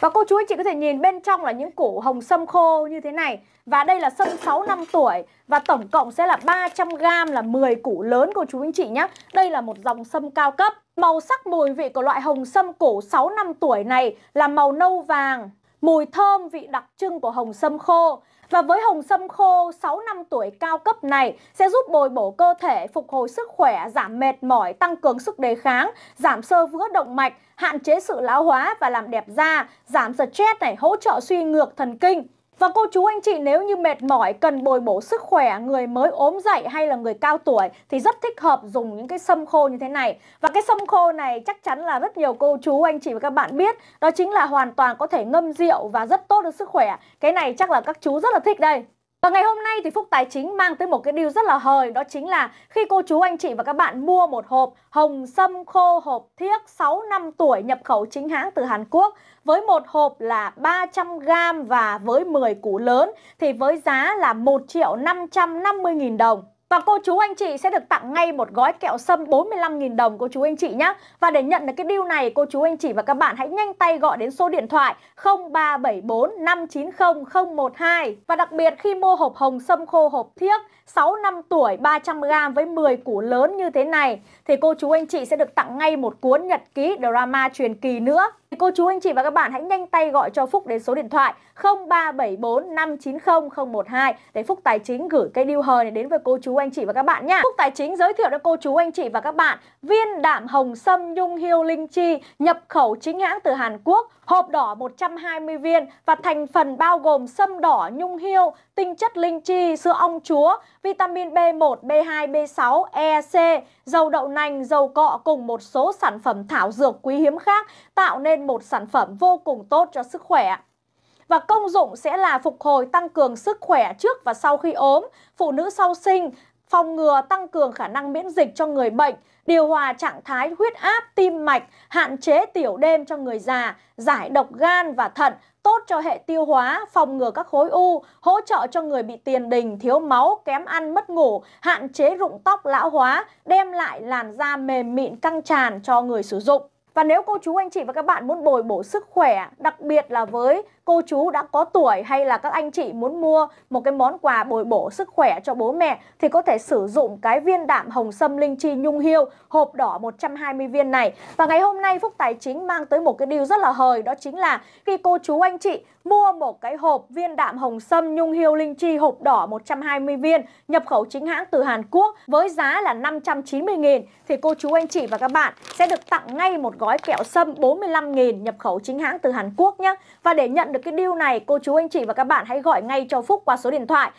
và cô chú anh chị có thể nhìn bên trong là những củ hồng sâm khô như thế này Và đây là sâm 6 năm tuổi Và tổng cộng sẽ là 300g là 10 củ lớn cô chú anh chị nhé Đây là một dòng sâm cao cấp Màu sắc mùi vị của loại hồng sâm cổ 6 năm tuổi này là màu nâu vàng Mùi thơm vị đặc trưng của hồng sâm khô và với hồng sâm khô 6 năm tuổi cao cấp này sẽ giúp bồi bổ cơ thể, phục hồi sức khỏe, giảm mệt mỏi, tăng cường sức đề kháng, giảm sơ vữa động mạch, hạn chế sự lão hóa và làm đẹp da, giảm stress này, hỗ trợ suy ngược thần kinh, và cô chú anh chị nếu như mệt mỏi, cần bồi bổ sức khỏe, người mới ốm dậy hay là người cao tuổi thì rất thích hợp dùng những cái sâm khô như thế này. Và cái sâm khô này chắc chắn là rất nhiều cô chú anh chị và các bạn biết, đó chính là hoàn toàn có thể ngâm rượu và rất tốt cho sức khỏe. Cái này chắc là các chú rất là thích đây. Và ngày hôm nay thì Phúc Tài Chính mang tới một cái điều rất là hời đó chính là khi cô chú anh chị và các bạn mua một hộp hồng sâm khô hộp thiếc 6 năm tuổi nhập khẩu chính hãng từ Hàn Quốc với một hộp là 300g và với 10 củ lớn thì với giá là 1 triệu 550 nghìn đồng. Và cô chú anh chị sẽ được tặng ngay một gói kẹo sâm 45.000 đồng cô chú anh chị nhé. Và để nhận được cái deal này, cô chú anh chị và các bạn hãy nhanh tay gọi đến số điện thoại 0374 590 012. Và đặc biệt khi mua hộp hồng sâm khô hộp thiếc 6 năm tuổi 300g với 10 củ lớn như thế này thì cô chú anh chị sẽ được tặng ngay một cuốn nhật ký drama truyền kỳ nữa. Cô chú anh chị và các bạn hãy nhanh tay gọi cho Phúc đến số điện thoại 0374590012 để Phúc Tài Chính gửi cây điêu hời này đến với cô chú anh chị và các bạn nha Phúc Tài Chính giới thiệu cho cô chú anh chị và các bạn viên đạm hồng sâm nhung hiêu linh chi nhập khẩu chính hãng từ Hàn Quốc, hộp đỏ 120 viên và thành phần bao gồm sâm đỏ, nhung hiêu, tinh chất linh chi, sữa ong chúa, vitamin B1, B2, B6, EC, dầu đậu nành, dầu cọ cùng một số sản phẩm thảo dược quý hiếm khác tạo nên một sản phẩm vô cùng tốt cho sức khỏe và công dụng sẽ là phục hồi tăng cường sức khỏe trước và sau khi ốm, phụ nữ sau sinh, phòng ngừa tăng cường khả năng miễn dịch cho người bệnh, điều hòa trạng thái huyết áp, tim mạch, hạn chế tiểu đêm cho người già, giải độc gan và thận, tốt cho hệ tiêu hóa, phòng ngừa các khối u, hỗ trợ cho người bị tiền đình, thiếu máu, kém ăn, mất ngủ, hạn chế rụng tóc lão hóa, đem lại làn da mềm mịn căng tràn cho người sử dụng. Và nếu cô chú anh chị và các bạn muốn bồi bổ sức khỏe, đặc biệt là với cô chú đã có tuổi hay là các anh chị muốn mua một cái món quà bồi bổ sức khỏe cho bố mẹ thì có thể sử dụng cái viên đạm hồng sâm linh chi nhung hiêu hộp đỏ 120 viên này. Và ngày hôm nay Phúc Tài Chính mang tới một cái điều rất là hời đó chính là khi cô chú anh chị mua một cái hộp viên đạm hồng sâm nhung hiêu linh chi hộp đỏ 120 viên nhập khẩu chính hãng từ Hàn Quốc với giá là 590.000 thì cô chú anh chị và các bạn sẽ được tặng ngay một gói kẹo sâm 45.000 nhập khẩu chính hãng từ Hàn Quốc nhé. Và để nhận được cái deal này, cô chú anh chị và các bạn hãy gọi ngay cho Phúc qua số điện thoại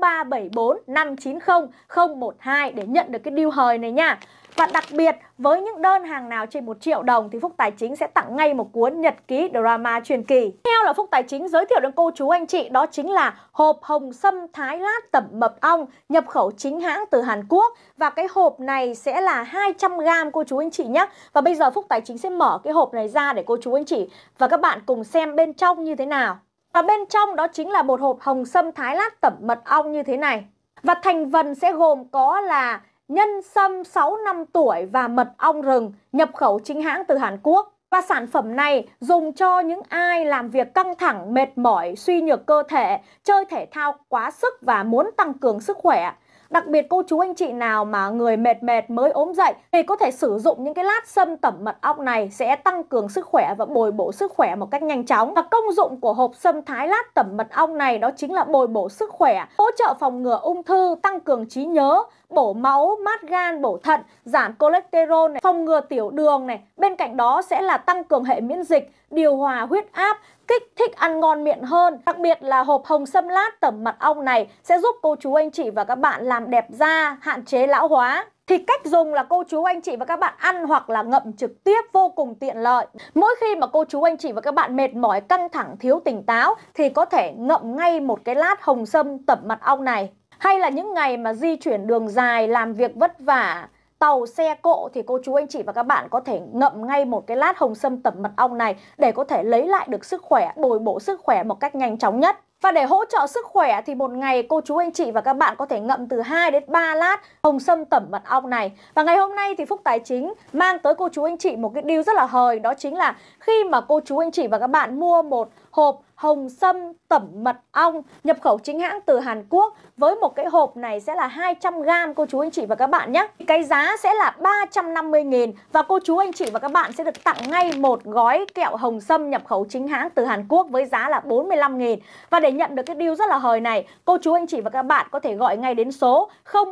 0374 590 012 để nhận được cái deal hời này nha. Và đặc biệt với những đơn hàng nào trên 1 triệu đồng thì Phúc Tài Chính sẽ tặng ngay một cuốn nhật ký drama truyền kỳ. Tiếp theo là Phúc Tài Chính giới thiệu đến cô chú anh chị đó chính là hộp hồng sâm thái lát tẩm mật ong nhập khẩu chính hãng từ Hàn Quốc và cái hộp này sẽ là 200g cô chú anh chị nhé. Và bây giờ Phúc Tài Chính sẽ mở cái hộp này ra để cô chú anh chị và các bạn cùng xem bên trong như thế nào. Và bên trong đó chính là một hộp hồng sâm thái lát tẩm mật ong như thế này. Và thành phần sẽ gồm có là nhân sâm 6 năm tuổi và mật ong rừng nhập khẩu chính hãng từ Hàn Quốc. Và sản phẩm này dùng cho những ai làm việc căng thẳng, mệt mỏi, suy nhược cơ thể, chơi thể thao quá sức và muốn tăng cường sức khỏe. Đặc biệt cô chú anh chị nào mà người mệt mệt mới ốm dậy thì có thể sử dụng những cái lát sâm tẩm mật ong này sẽ tăng cường sức khỏe và bồi bổ sức khỏe một cách nhanh chóng. Và công dụng của hộp sâm thái lát tẩm mật ong này đó chính là bồi bổ sức khỏe, hỗ trợ phòng ngừa ung thư, tăng cường trí nhớ, bổ máu, mát gan, bổ thận, giảm cholesterol này, phòng ngừa tiểu đường này. Bên cạnh đó sẽ là tăng cường hệ miễn dịch, điều hòa huyết áp, kích thích ăn ngon miệng hơn. Đặc biệt là hộp hồng sâm lát tẩm mật ong này sẽ giúp cô chú anh chị và các bạn làm đẹp da, hạn chế lão hóa. Thì cách dùng là cô chú anh chị và các bạn ăn hoặc là ngậm trực tiếp vô cùng tiện lợi. Mỗi khi mà cô chú anh chị và các bạn mệt mỏi, căng thẳng, thiếu tỉnh táo thì có thể ngậm ngay một cái lát hồng sâm tẩm mật ong này. Hay là những ngày mà di chuyển đường dài, làm việc vất vả, tàu xe cộ thì cô chú anh chị và các bạn có thể ngậm ngay một cái lát hồng sâm tẩm mật ong này để có thể lấy lại được sức khỏe, bồi bổ sức khỏe một cách nhanh chóng nhất. Và để hỗ trợ sức khỏe thì một ngày cô chú anh chị và các bạn có thể ngậm từ 2 đến 3 lát hồng sâm tẩm mật ong này. Và ngày hôm nay thì Phúc Tài Chính mang tới cô chú anh chị một cái điều rất là hời đó chính là khi mà cô chú anh chị và các bạn mua một hộp hồng sâm tẩm mật ong nhập khẩu chính hãng từ Hàn Quốc với một cái hộp này sẽ là 200g cô chú anh chị và các bạn nhé. Cái giá sẽ là 350.000 và cô chú anh chị và các bạn sẽ được tặng ngay một gói kẹo hồng sâm nhập khẩu chính hãng từ Hàn Quốc với giá là 45.000. Và để để nhận được cái deal rất là hời này, cô chú anh chị và các bạn có thể gọi ngay đến số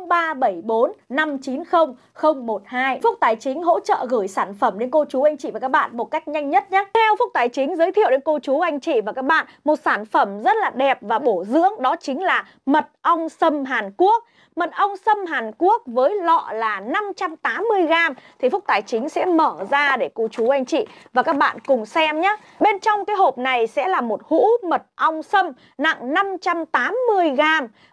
0374 590 012. Phúc Tài chính hỗ trợ gửi sản phẩm đến cô chú anh chị và các bạn một cách nhanh nhất nhé. Theo Phúc Tài chính giới thiệu đến cô chú anh chị và các bạn một sản phẩm rất là đẹp và bổ dưỡng đó chính là mật ong sâm Hàn Quốc. Mật ong sâm Hàn Quốc với lọ là 580 g thì Phúc Tài Chính sẽ mở ra để cô chú anh chị và các bạn cùng xem nhé. Bên trong cái hộp này sẽ là một hũ mật ong sâm nặng 580 g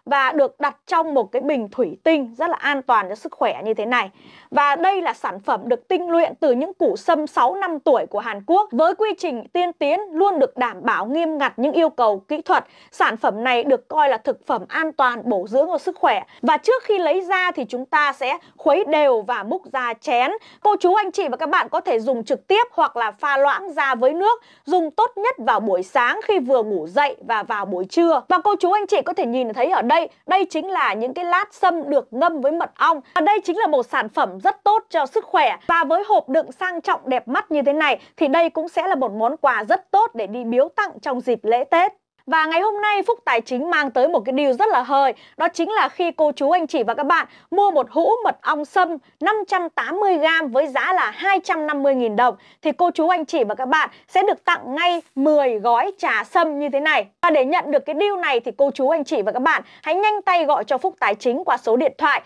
và được đặt trong một cái bình thủy tinh rất là an toàn cho sức khỏe như thế này. Và đây là sản phẩm được tinh luyện từ những củ sâm 6 năm tuổi của Hàn Quốc với quy trình tiên tiến luôn được đảm bảo nghiêm ngặt những yêu cầu kỹ thuật. Sản phẩm này được coi là thực phẩm an toàn bổ dưỡng cho sức khỏe và và trước khi lấy ra thì chúng ta sẽ khuấy đều và múc ra chén. Cô chú anh chị và các bạn có thể dùng trực tiếp hoặc là pha loãng ra với nước, dùng tốt nhất vào buổi sáng khi vừa ngủ dậy và vào buổi trưa. Và cô chú anh chị có thể nhìn thấy ở đây, đây chính là những cái lát sâm được ngâm với mật ong. Và đây chính là một sản phẩm rất tốt cho sức khỏe. Và với hộp đựng sang trọng đẹp mắt như thế này thì đây cũng sẽ là một món quà rất tốt để đi biếu tặng trong dịp lễ Tết. Và ngày hôm nay Phúc Tài Chính mang tới một cái điều rất là hời Đó chính là khi cô chú anh chị và các bạn mua một hũ mật ong sâm 580g với giá là 250.000 đồng Thì cô chú anh chị và các bạn sẽ được tặng ngay 10 gói trà sâm như thế này Và để nhận được cái deal này thì cô chú anh chị và các bạn hãy nhanh tay gọi cho Phúc Tài Chính qua số điện thoại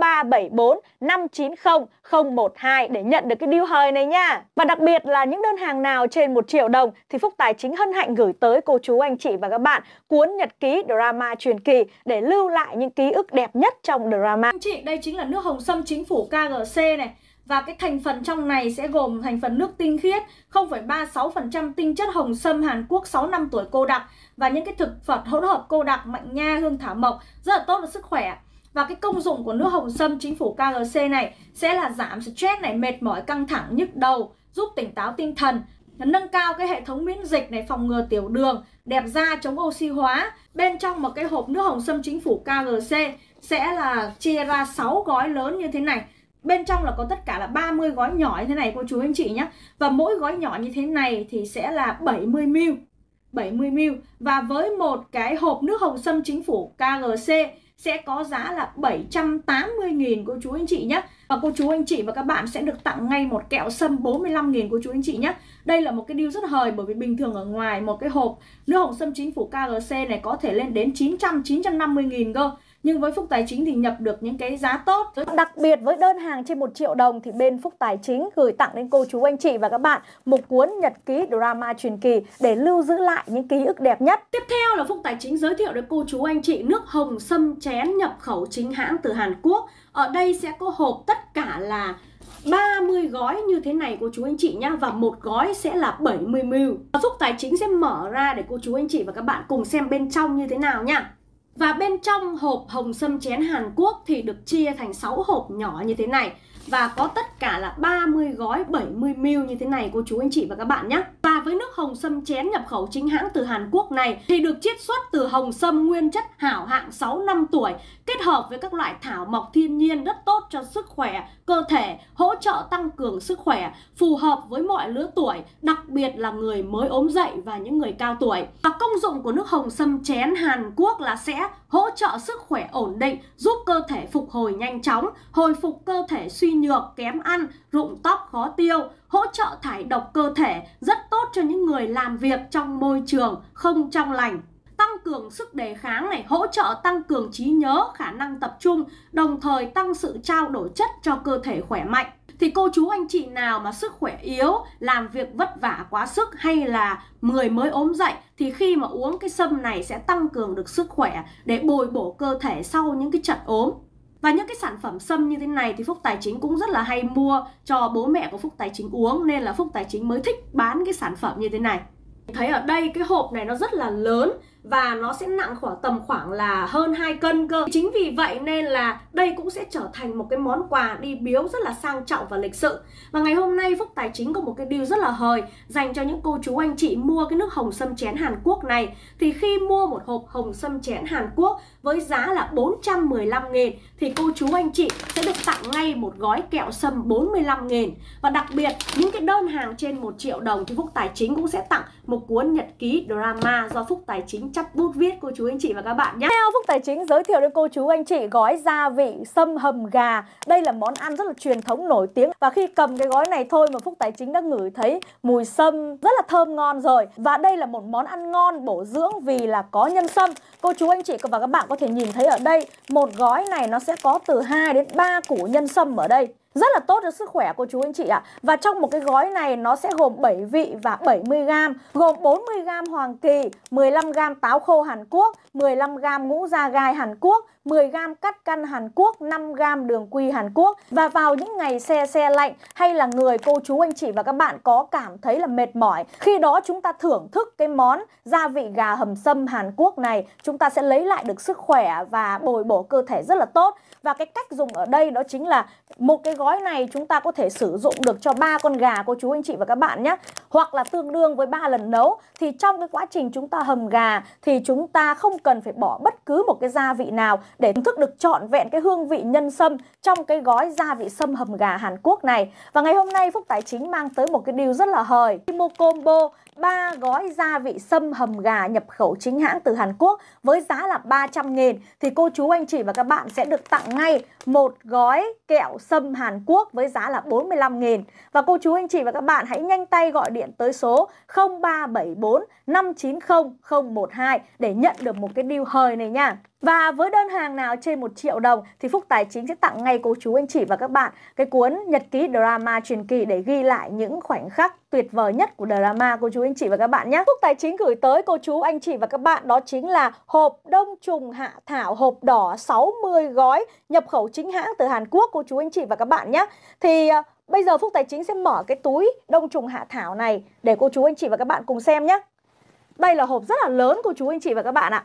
0374 590 012 để nhận được cái deal hời này nha Và đặc biệt là những đơn hàng nào trên 1 triệu đồng thì Phúc Tài Chính hân hạnh gửi tới cô chú anh chị và các bạn cuốn nhật ký drama truyền kỳ để lưu lại những ký ức đẹp nhất trong drama. Anh chị, đây chính là nước hồng sâm chính phủ KGC này. Và cái thành phần trong này sẽ gồm thành phần nước tinh khiết, 0,36% tinh chất hồng sâm Hàn Quốc 6 năm tuổi cô đặc và những cái thực phẩm hỗn hợp cô đặc mạnh nha, hương thảo mộc rất là tốt cho sức khỏe. Và cái công dụng của nước hồng sâm chính phủ KGC này sẽ là giảm stress này, mệt mỏi, căng thẳng, nhức đầu, giúp tỉnh táo tinh thần, nâng cao cái hệ thống miễn dịch này phòng ngừa tiểu đường đẹp da chống oxy hóa bên trong một cái hộp nước hồng sâm chính phủ KGC sẽ là chia ra 6 gói lớn như thế này bên trong là có tất cả là 30 gói nhỏ như thế này cô chú anh chị nhé và mỗi gói nhỏ như thế này thì sẽ là 70 ml 70 ml và với một cái hộp nước hồng sâm chính phủ KGC sẽ có giá là 780.000 cô chú anh chị nhé và cô chú anh chị và các bạn sẽ được tặng ngay một kẹo sâm 45.000 của chú anh chị nhé. Đây là một cái deal rất hời bởi vì bình thường ở ngoài một cái hộp nước hồng sâm chính phủ KGC này có thể lên đến 900 950.000 cơ. Nhưng với Phúc Tài Chính thì nhập được những cái giá tốt. Đặc biệt với đơn hàng trên 1 triệu đồng thì bên Phúc Tài Chính gửi tặng đến cô chú anh chị và các bạn một cuốn nhật ký drama truyền kỳ để lưu giữ lại những ký ức đẹp nhất. Tiếp theo là Phúc Tài Chính giới thiệu đến cô chú anh chị nước hồng sâm chén nhập khẩu chính hãng từ Hàn Quốc ở đây sẽ có hộp tất cả là 30 gói như thế này cô chú anh chị nhá và một gói sẽ là 70 ml. Phúc Tài chính sẽ mở ra để cô chú anh chị và các bạn cùng xem bên trong như thế nào nhá. Và bên trong hộp hồng sâm chén Hàn Quốc thì được chia thành 6 hộp nhỏ như thế này và có tất cả là 30 gói 70 ml như thế này cô chú anh chị và các bạn nhé. Và với nước hồng sâm chén nhập khẩu chính hãng từ Hàn Quốc này thì được chiết xuất từ hồng sâm nguyên chất hảo hạng 6 năm tuổi kết hợp với các loại thảo mộc thiên nhiên rất tốt cho sức khỏe, cơ thể, hỗ trợ tăng cường sức khỏe, phù hợp với mọi lứa tuổi, đặc biệt là người mới ốm dậy và những người cao tuổi. Và công dụng của nước hồng sâm chén Hàn Quốc là sẽ hỗ trợ sức khỏe ổn định, giúp cơ thể phục hồi nhanh chóng, hồi phục cơ thể suy nhược, kém ăn, rụng tóc khó tiêu, hỗ trợ thải độc cơ thể, rất tốt cho những người làm việc trong môi trường không trong lành tăng cường sức đề kháng này, hỗ trợ tăng cường trí nhớ, khả năng tập trung, đồng thời tăng sự trao đổi chất cho cơ thể khỏe mạnh. Thì cô chú anh chị nào mà sức khỏe yếu, làm việc vất vả quá sức hay là người mới ốm dậy thì khi mà uống cái sâm này sẽ tăng cường được sức khỏe để bồi bổ cơ thể sau những cái trận ốm. Và những cái sản phẩm sâm như thế này thì Phúc Tài Chính cũng rất là hay mua cho bố mẹ của Phúc Tài Chính uống nên là Phúc Tài Chính mới thích bán cái sản phẩm như thế này. Thấy ở đây cái hộp này nó rất là lớn và nó sẽ nặng khoảng tầm khoảng là hơn 2 cân cơ. Chính vì vậy nên là đây cũng sẽ trở thành một cái món quà đi biếu rất là sang trọng và lịch sự. Và ngày hôm nay Phúc Tài Chính có một cái deal rất là hời dành cho những cô chú anh chị mua cái nước hồng sâm chén Hàn Quốc này thì khi mua một hộp hồng sâm chén Hàn Quốc với giá là 415 nghìn thì cô chú anh chị sẽ được tặng ngay một gói kẹo sâm 45 nghìn Và đặc biệt những cái đơn hàng trên 1 triệu đồng thì Phúc Tài Chính cũng sẽ tặng một cuốn nhật ký drama do Phúc Tài Chính chắp bút viết cô chú anh chị và các bạn nhé. Theo Phúc Tài Chính giới thiệu đến cô chú anh chị gói gia vị sâm hầm gà. Đây là món ăn rất là truyền thống nổi tiếng và khi cầm cái gói này thôi mà Phúc Tài Chính đã ngửi thấy mùi sâm rất là thơm ngon rồi. Và đây là một món ăn ngon bổ dưỡng vì là có nhân sâm. Cô chú anh chị và các bạn có thể nhìn thấy ở đây, một gói này nó sẽ có từ 2 đến 3 củ nhân sâm ở đây rất là tốt cho sức khỏe cô chú anh chị ạ. À. Và trong một cái gói này nó sẽ gồm 7 vị và 70 g, gồm 40 g hoàng kỳ, 15 g táo khô Hàn Quốc, 15 g ngũ da gai Hàn Quốc, 10g cắt căn Hàn Quốc, 5g đường quy Hàn Quốc. Và vào những ngày xe xe lạnh hay là người cô chú anh chị và các bạn có cảm thấy là mệt mỏi, khi đó chúng ta thưởng thức cái món gia vị gà hầm sâm Hàn Quốc này, chúng ta sẽ lấy lại được sức khỏe và bồi bổ cơ thể rất là tốt. Và cái cách dùng ở đây đó chính là một cái gói này chúng ta có thể sử dụng được cho ba con gà cô chú anh chị và các bạn nhé. Hoặc là tương đương với ba lần nấu thì trong cái quá trình chúng ta hầm gà thì chúng ta không cần phải bỏ bất cứ một cái gia vị nào để thưởng thức được trọn vẹn cái hương vị nhân sâm trong cái gói gia vị sâm hầm gà Hàn Quốc này. Và ngày hôm nay Phúc Tài Chính mang tới một cái điều rất là hời, mua Combo 3 gói gia vị sâm hầm gà nhập khẩu chính hãng từ Hàn Quốc với giá là 300 nghìn thì cô chú anh chị và các bạn sẽ được tặng ngay một gói kẹo sâm Hàn Quốc với giá là 45 nghìn Và cô chú anh chị và các bạn hãy nhanh tay gọi điện tới số 0374 590 012 để nhận được một cái deal hời này nha. Và với đơn hàng nào trên 1 triệu đồng thì Phúc Tài Chính sẽ tặng ngay cô chú anh chị và các bạn cái cuốn Nhật ký drama truyền kỳ để ghi lại những khoảnh khắc tuyệt vời nhất của drama cô chú anh chị và các bạn nhé. Phúc tài chính gửi tới cô chú anh chị và các bạn đó chính là hộp đông trùng hạ thảo hộp đỏ 60 gói nhập khẩu chính hãng từ Hàn Quốc cô chú anh chị và các bạn nhé. Thì ờ, bây giờ Phúc Tài Chính sẽ mở cái túi đông trùng hạ thảo này để cô chú anh chị và các bạn cùng xem nhé. Đây là hộp rất là lớn cô chú anh chị và các bạn ạ.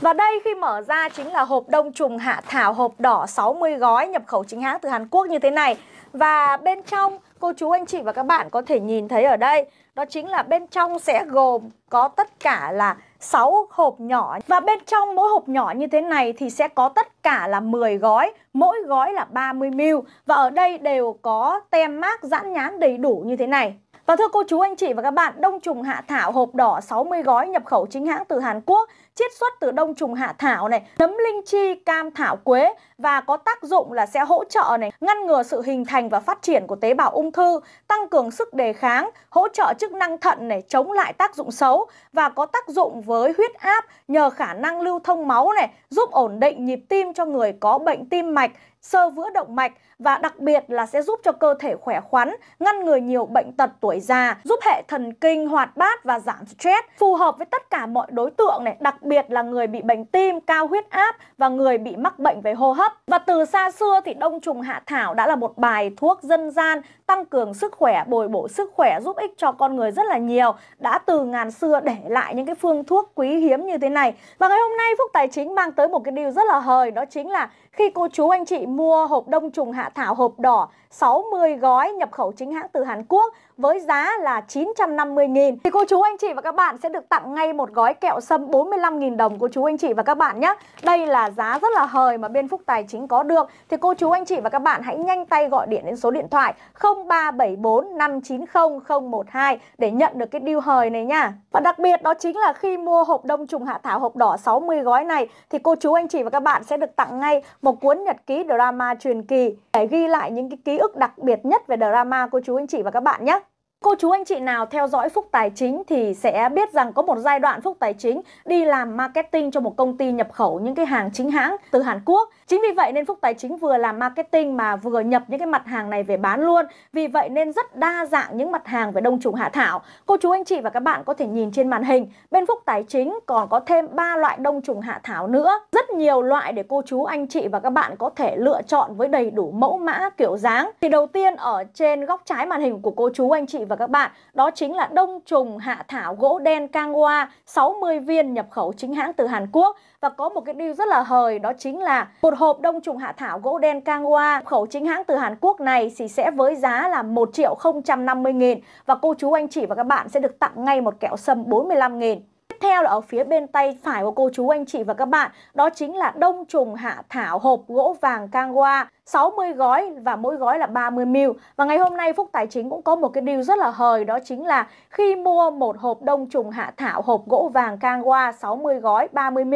Và đây khi mở ra chính là hộp đông trùng hạ thảo hộp đỏ 60 gói nhập khẩu chính hãng từ Hàn Quốc như thế này. Và bên trong cô chú anh chị và các bạn có thể nhìn thấy ở đây Đó chính là bên trong sẽ gồm có tất cả là 6 hộp nhỏ Và bên trong mỗi hộp nhỏ như thế này thì sẽ có tất cả là 10 gói Mỗi gói là 30ml Và ở đây đều có tem mát giãn nhãn đầy đủ như thế này và thưa cô chú anh chị và các bạn, đông trùng hạ thảo hộp đỏ 60 gói nhập khẩu chính hãng từ Hàn Quốc chiết xuất từ đông trùng hạ thảo này, nấm linh chi, cam thảo quế và có tác dụng là sẽ hỗ trợ này, ngăn ngừa sự hình thành và phát triển của tế bào ung thư, tăng cường sức đề kháng, hỗ trợ chức năng thận này, chống lại tác dụng xấu và có tác dụng với huyết áp nhờ khả năng lưu thông máu này, giúp ổn định nhịp tim cho người có bệnh tim mạch, sơ vữa động mạch và đặc biệt là sẽ giúp cho cơ thể khỏe khoắn, ngăn ngừa nhiều bệnh tật tuổi già, giúp hệ thần kinh hoạt bát và giảm stress, phù hợp với tất cả mọi đối tượng này, đặc biệt là người bị bệnh tim, cao huyết áp và người bị mắc bệnh về hô hấp. Và từ xa xưa thì đông trùng hạ thảo đã là một bài thuốc dân gian tăng cường sức khỏe, bồi bổ sức khỏe giúp ích cho con người rất là nhiều, đã từ ngàn xưa để lại những cái phương thuốc quý hiếm như thế này. Và ngày hôm nay Phúc Tài Chính mang tới một cái điều rất là hời đó chính là khi cô chú anh chị mua hộp đông trùng hạ thảo hộp đỏ 60 gói nhập khẩu chính hãng từ Hàn Quốc với giá là 950.000 Thì cô chú anh chị và các bạn sẽ được tặng ngay một gói kẹo sâm 45.000 đồng cô chú anh chị và các bạn nhé Đây là giá rất là hời mà bên Phúc Tài Chính có được Thì cô chú anh chị và các bạn hãy nhanh tay gọi điện đến số điện thoại 0374 590 012 để nhận được cái deal hời này nha Và đặc biệt đó chính là khi mua hộp đông trùng hạ thảo hộp đỏ 60 gói này Thì cô chú anh chị và các bạn sẽ được tặng ngay một cuốn nhật ký drama truyền kỳ Để ghi lại những cái ký ức đặc biệt nhất về drama cô chú anh chị và các bạn nhé Cô chú anh chị nào theo dõi Phúc Tài Chính thì sẽ biết rằng có một giai đoạn Phúc Tài Chính đi làm marketing cho một công ty nhập khẩu những cái hàng chính hãng từ Hàn Quốc. Chính vì vậy nên Phúc Tài Chính vừa làm marketing mà vừa nhập những cái mặt hàng này về bán luôn. Vì vậy nên rất đa dạng những mặt hàng về đông trùng hạ thảo. Cô chú anh chị và các bạn có thể nhìn trên màn hình. Bên Phúc Tài Chính còn có thêm 3 loại đông trùng hạ thảo nữa. Rất nhiều loại để cô chú anh chị và các bạn có thể lựa chọn với đầy đủ mẫu mã kiểu dáng. Thì đầu tiên ở trên góc trái màn hình của cô chú anh chị và và các bạn, đó chính là đông trùng hạ thảo gỗ đen Kangwa 60 viên nhập khẩu chính hãng từ Hàn Quốc và có một cái điều rất là hời đó chính là một hộp đông trùng hạ thảo gỗ đen Kangwa nhập khẩu chính hãng từ Hàn Quốc này thì sẽ với giá là 1 triệu 050 nghìn và cô chú anh chị và các bạn sẽ được tặng ngay một kẹo sâm 45 nghìn theo là ở phía bên tay phải của cô chú anh chị và các bạn đó chính là đông trùng hạ thảo hộp gỗ vàng Kangwa 60 gói và mỗi gói là 30 ml. Và ngày hôm nay Phúc Tài Chính cũng có một cái điều rất là hời đó chính là khi mua một hộp đông trùng hạ thảo hộp gỗ vàng Kangwa 60 gói 30 ml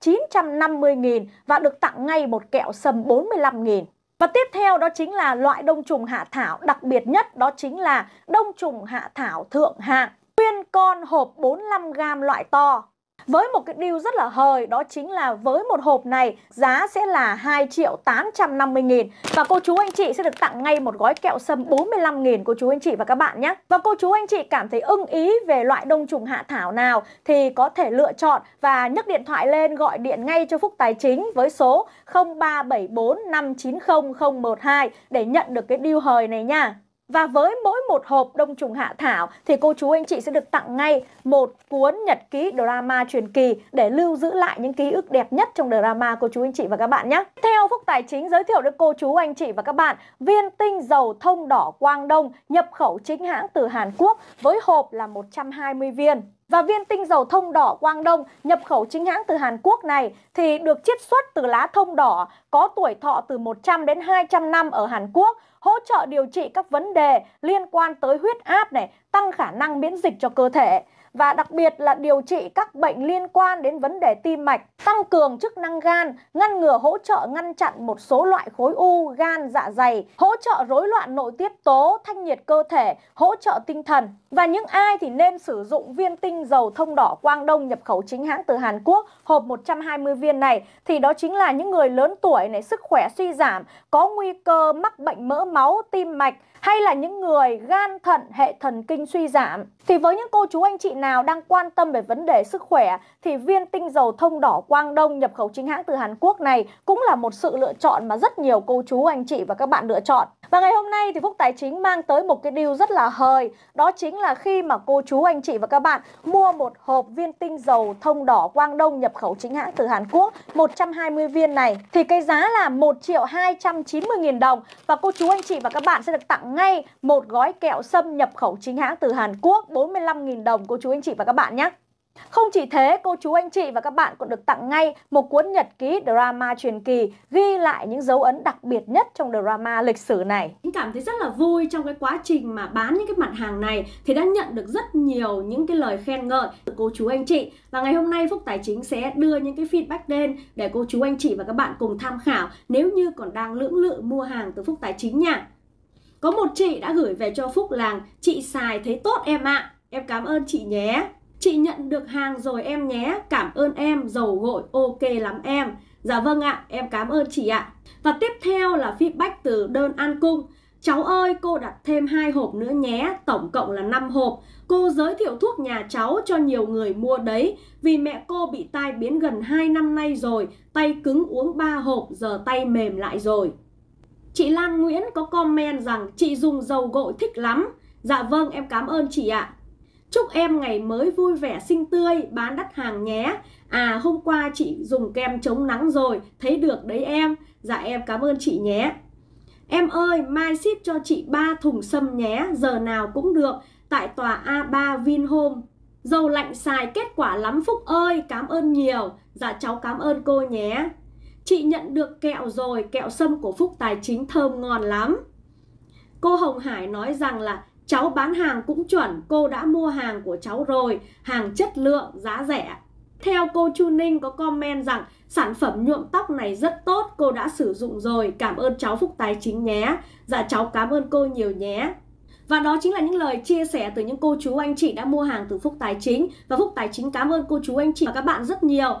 950 000 và được tặng ngay một kẹo sầm 45 000 và tiếp theo đó chính là loại đông trùng hạ thảo đặc biệt nhất đó chính là đông trùng hạ thảo thượng hạng khuyên con hộp 45g loại to. Với một cái deal rất là hời đó chính là với một hộp này giá sẽ là 2 triệu 850 nghìn Và cô chú anh chị sẽ được tặng ngay một gói kẹo sâm 45 nghìn cô chú anh chị và các bạn nhé Và cô chú anh chị cảm thấy ưng ý về loại đông trùng hạ thảo nào thì có thể lựa chọn và nhấc điện thoại lên gọi điện ngay cho Phúc Tài Chính với số 0374 590 012 để nhận được cái deal hời này nha và với mỗi một hộp đông trùng hạ thảo thì cô chú anh chị sẽ được tặng ngay một cuốn nhật ký drama truyền kỳ để lưu giữ lại những ký ức đẹp nhất trong drama cô chú anh chị và các bạn nhé. Theo Phúc Tài Chính giới thiệu đến cô chú anh chị và các bạn viên tinh dầu thông đỏ Quang Đông nhập khẩu chính hãng từ Hàn Quốc với hộp là 120 viên. Và viên tinh dầu thông đỏ Quang Đông nhập khẩu chính hãng từ Hàn Quốc này thì được chiết xuất từ lá thông đỏ có tuổi thọ từ 100 đến 200 năm ở Hàn Quốc hỗ trợ điều trị các vấn đề liên quan tới huyết áp này, tăng khả năng miễn dịch cho cơ thể và đặc biệt là điều trị các bệnh liên quan đến vấn đề tim mạch, tăng cường chức năng gan, ngăn ngừa hỗ trợ ngăn chặn một số loại khối u, gan, dạ dày, hỗ trợ rối loạn nội tiết tố, thanh nhiệt cơ thể, hỗ trợ tinh thần. Và những ai thì nên sử dụng viên tinh dầu thông đỏ Quang Đông nhập khẩu chính hãng từ Hàn Quốc hộp 120 viên này thì đó chính là những người lớn tuổi này sức khỏe suy giảm, có nguy cơ mắc bệnh mỡ máu, tim mạch, hay là những người gan thận hệ thần kinh suy giảm. Thì với những cô chú anh chị nào đang quan tâm về vấn đề sức khỏe thì viên tinh dầu thông đỏ Quang Đông nhập khẩu chính hãng từ Hàn Quốc này cũng là một sự lựa chọn mà rất nhiều cô chú anh chị và các bạn lựa chọn. Và ngày hôm nay thì Phúc Tài Chính mang tới một cái điều rất là hời Đó chính là khi mà cô chú anh chị và các bạn mua một hộp viên tinh dầu thông đỏ Quang Đông nhập khẩu chính hãng từ Hàn Quốc 120 viên này Thì cái giá là 1 triệu 290 nghìn đồng Và cô chú anh chị và các bạn sẽ được tặng ngay một gói kẹo xâm nhập khẩu chính hãng từ Hàn Quốc 45.000 đồng cô chú anh chị và các bạn nhé. Không chỉ thế, cô chú anh chị và các bạn còn được tặng ngay một cuốn nhật ký drama truyền kỳ ghi lại những dấu ấn đặc biệt nhất trong drama lịch sử này. Mình cảm thấy rất là vui trong cái quá trình mà bán những cái mặt hàng này thì đã nhận được rất nhiều những cái lời khen ngợi từ cô chú anh chị. Và ngày hôm nay Phúc Tài Chính sẽ đưa những cái feedback lên để cô chú anh chị và các bạn cùng tham khảo nếu như còn đang lưỡng lự mua hàng từ Phúc Tài Chính nha. Có một chị đã gửi về cho Phúc làng Chị xài thấy tốt em ạ à. Em cảm ơn chị nhé Chị nhận được hàng rồi em nhé Cảm ơn em, dầu gội ok lắm em Dạ vâng ạ, à, em cảm ơn chị ạ à. Và tiếp theo là feedback từ đơn an cung Cháu ơi, cô đặt thêm hai hộp nữa nhé, tổng cộng là 5 hộp. Cô giới thiệu thuốc nhà cháu cho nhiều người mua đấy, vì mẹ cô bị tai biến gần 2 năm nay rồi, tay cứng uống 3 hộp, giờ tay mềm lại rồi. Chị Lan Nguyễn có comment rằng chị dùng dầu gội thích lắm. Dạ vâng, em cảm ơn chị ạ. Chúc em ngày mới vui vẻ xinh tươi, bán đắt hàng nhé. À hôm qua chị dùng kem chống nắng rồi, thấy được đấy em. Dạ em cảm ơn chị nhé. Em ơi, mai ship cho chị 3 thùng sâm nhé, giờ nào cũng được, tại tòa A3 Vinhome. Dầu lạnh xài kết quả lắm Phúc ơi, cảm ơn nhiều. Dạ cháu cảm ơn cô nhé. Chị nhận được kẹo rồi, kẹo sâm của Phúc Tài Chính thơm ngon lắm. Cô Hồng Hải nói rằng là cháu bán hàng cũng chuẩn, cô đã mua hàng của cháu rồi, hàng chất lượng, giá rẻ. Theo cô Chu Ninh có comment rằng sản phẩm nhuộm tóc này rất tốt, cô đã sử dụng rồi, cảm ơn cháu Phúc Tài Chính nhé. Dạ cháu cảm ơn cô nhiều nhé. Và đó chính là những lời chia sẻ từ những cô chú anh chị đã mua hàng từ Phúc Tài Chính Và Phúc Tài Chính cảm ơn cô chú anh chị và các bạn rất nhiều